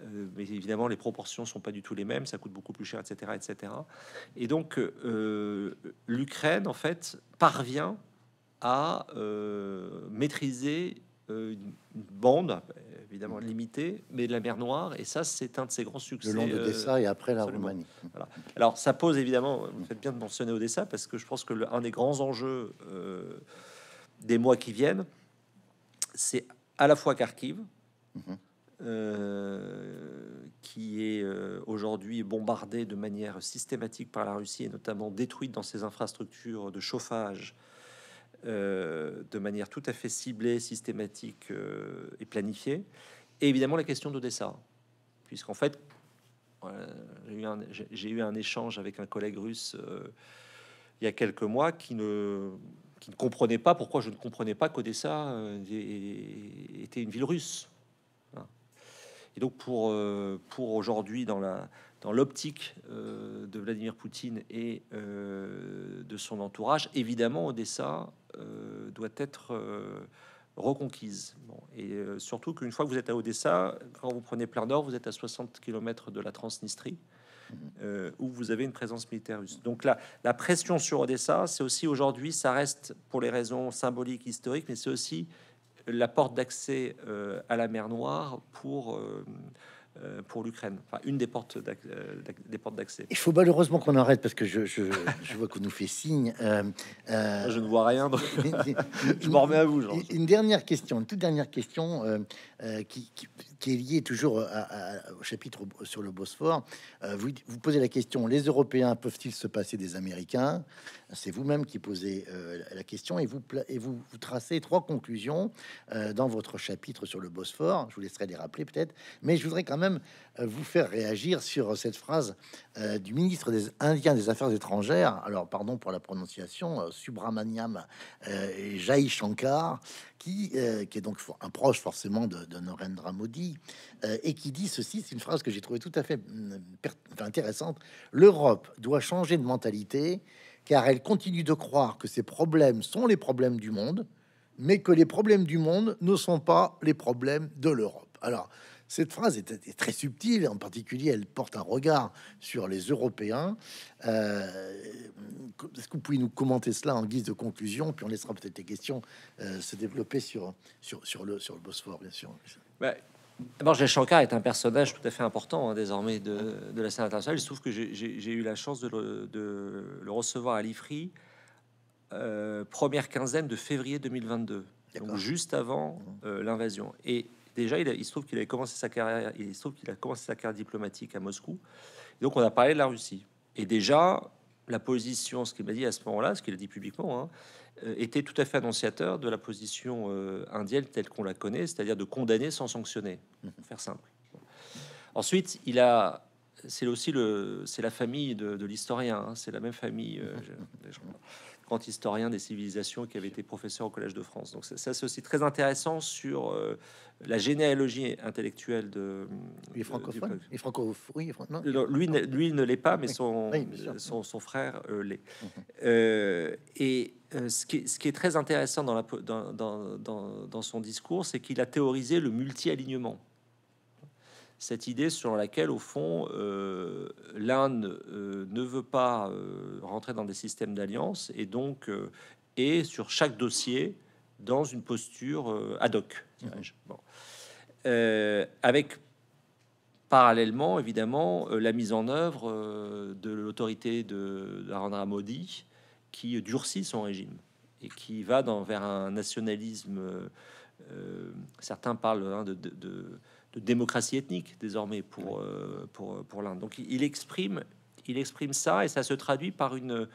Euh, mais évidemment, les proportions sont pas du tout les mêmes, ça coûte beaucoup plus cher, etc. etc. Et donc, euh, l'Ukraine, en fait, parvient à euh, maîtriser une bande, évidemment limitée, mais de la mer Noire. Et ça, c'est un de ses grands succès. Le long de Odessa et après la Roumanie. Alors, ça pose évidemment, vous faites bien de mentionner Odessa, parce que je pense que l'un des grands enjeux des mois qui viennent, c'est à la fois Kharkiv, mhm. Euh, qui est euh, aujourd'hui bombardée de manière systématique par la Russie et notamment détruite dans ses infrastructures de chauffage euh, de manière tout à fait ciblée, systématique et planifiée. Et évidemment la question d'Odessa, puisqu'en fait, j'ai eu, un échange avec un collègue russe il y a quelques mois qui ne, qui ne comprenait pas pourquoi je ne comprenais pas qu'Odessa était une ville russe. Et donc pour, euh, pour aujourd'hui, dans la dans l'optique euh, de Vladimir Poutine et euh, de son entourage, évidemment, Odessa doit être reconquise. et surtout qu'une fois que vous êtes à Odessa, quand vous prenez plein nord, vous êtes à 60 km de la Transnistrie, mhm. où vous avez une présence militaire russe. Donc la, la pression sur Odessa, c'est aussi aujourd'hui, ça reste pour les raisons symboliques, historiques, mais c'est aussi la porte d'accès euh, à la mer Noire pour euh, euh, pour l'Ukraine, enfin une euh, des portes d'accès. Il faut malheureusement qu'on arrête parce que je, je, vois qu'on nous fait signe. Euh, je ne vois rien. Donc... <laughs> je m'en remets à vous. Une dernière question, une toute dernière question qui, qui, est liée toujours au chapitre sur le Bosphore. vous, vous posez la question les Européens peuvent-ils se passer des Américains C'est vous-même qui posez la question et vous et vous, vous tracez trois conclusions dans votre chapitre sur le Bosphore. Je vous laisserai les rappeler peut-être, mais je voudrais quand même euh, vous faire réagir sur euh, cette phrase euh, du ministre des Indiens des Affaires étrangères, alors pardon pour la prononciation, Subramaniam Shankar, qui, qui est donc un proche forcément de, de Narendra Modi, et qui dit ceci, c'est une phrase que j'ai trouvée tout à fait mm, intéressante, l'Europe doit changer de mentalité car elle continue de croire que ses problèmes sont les problèmes du monde, mais que les problèmes du monde ne sont pas les problèmes de l'Europe. Alors, cette phrase est, très subtile, en particulier elle porte un regard sur les Européens. Euh, est-ce que vous pouvez nous commenter cela en guise de conclusion Puis on laissera peut-être les questions euh, se développer sur, sur, le, sur le Bosphore, bien sûr. Ouais. Bah, d'abord, Jachanka est un personnage tout à fait important hein, désormais de, de, la scène internationale. Il se trouve que j'ai eu la chance de le, recevoir à l'IFRI, euh, première quinzaine de février 2022, donc juste avant mmh. l'invasion. Et Déjà, il, se trouve qu'il avait commencé sa carrière, il se trouve qu'il a commencé sa carrière diplomatique à Moscou. donc, on a parlé de la Russie. Et déjà, la position, ce qu'il m'a dit à ce moment-là, ce qu'il a dit publiquement, hein, euh, était tout à fait annonciateur de la position euh, indienne telle qu'on la connaît, c'est-à-dire de condamner sans sanctionner, mhm. pour faire simple. Ensuite, il a, c'est aussi le, c'est la famille de, l'historien, hein, c'est la même famille. Euh, <laughs> grand historien des civilisations qui avait été professeur au Collège de France. Donc ça, c'est aussi très intéressant sur euh, la généalogie intellectuelle de... Il est francophone franco Lui, il ne l'est pas, mais son, son, son, frère euh, l'est. Mhm. Euh, et ce qui, est, ce, qui est, très intéressant dans, la, dans, dans, dans son discours, c'est qu'il a théorisé le multi-alignement cette idée sur laquelle, au fond, euh, l'Inde euh, ne veut pas euh, rentrer dans des systèmes d'alliance et donc est sur chaque dossier dans une posture ad hoc. Mhm. avec parallèlement, évidemment, la mise en œuvre de l'autorité de Narendra Modi qui durcit son régime et qui va dans, vers un nationalisme. certains parlent hein, de démocratie ethnique désormais pour, euh, euh, pour, l'Inde. Donc il exprime, il exprime ça et ça se traduit par une,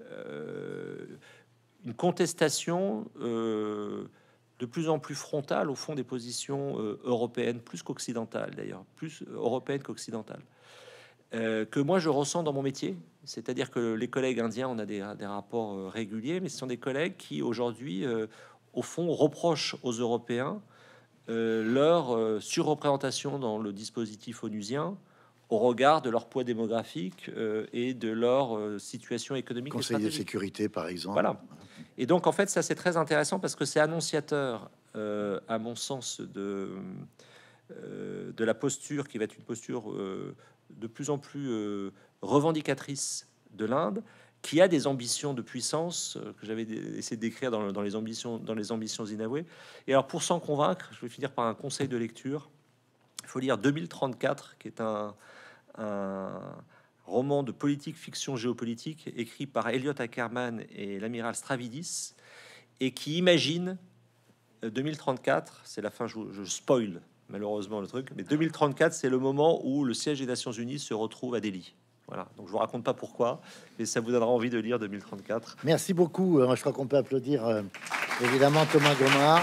euh, une contestation de plus en plus frontale au fond des positions européennes, plus qu'occidentales d'ailleurs, plus européennes qu'occidentales. que moi je ressens dans mon métier, c'est-à-dire que les collègues indiens, on a des, des, rapports réguliers, mais ce sont des collègues qui aujourd'hui, au fond, reprochent aux Européens euh, leur euh, surreprésentation dans le dispositif onusien au regard de leur poids démographique euh, et de leur situation économique. Conseil de sécurité, par exemple. Voilà. Et donc, en fait, ça c'est très intéressant parce que c'est annonciateur, à mon sens, de la posture qui va être une posture de plus en plus revendicatrice de l'Inde, qui a des ambitions de puissance euh, que j'avais essayé de décrire dans, les ambitions dans les ambitions Et alors pour s'en convaincre, je vais finir par un conseil de lecture. Il faut lire 2034, qui est un, roman de politique fiction géopolitique écrit par Elliot Ackerman et l'amiral Stravidis, et qui imagine 2034, euh, c'est la fin, je, je spoil malheureusement le truc, mais 2034, c'est le moment où le siège des Nations Unies se retrouve à Delhi donc je vous raconte pas pourquoi, mais ça vous donnera envie de lire 2034. Merci beaucoup. Euh, je crois qu'on peut applaudir euh, évidemment Thomas Gomard.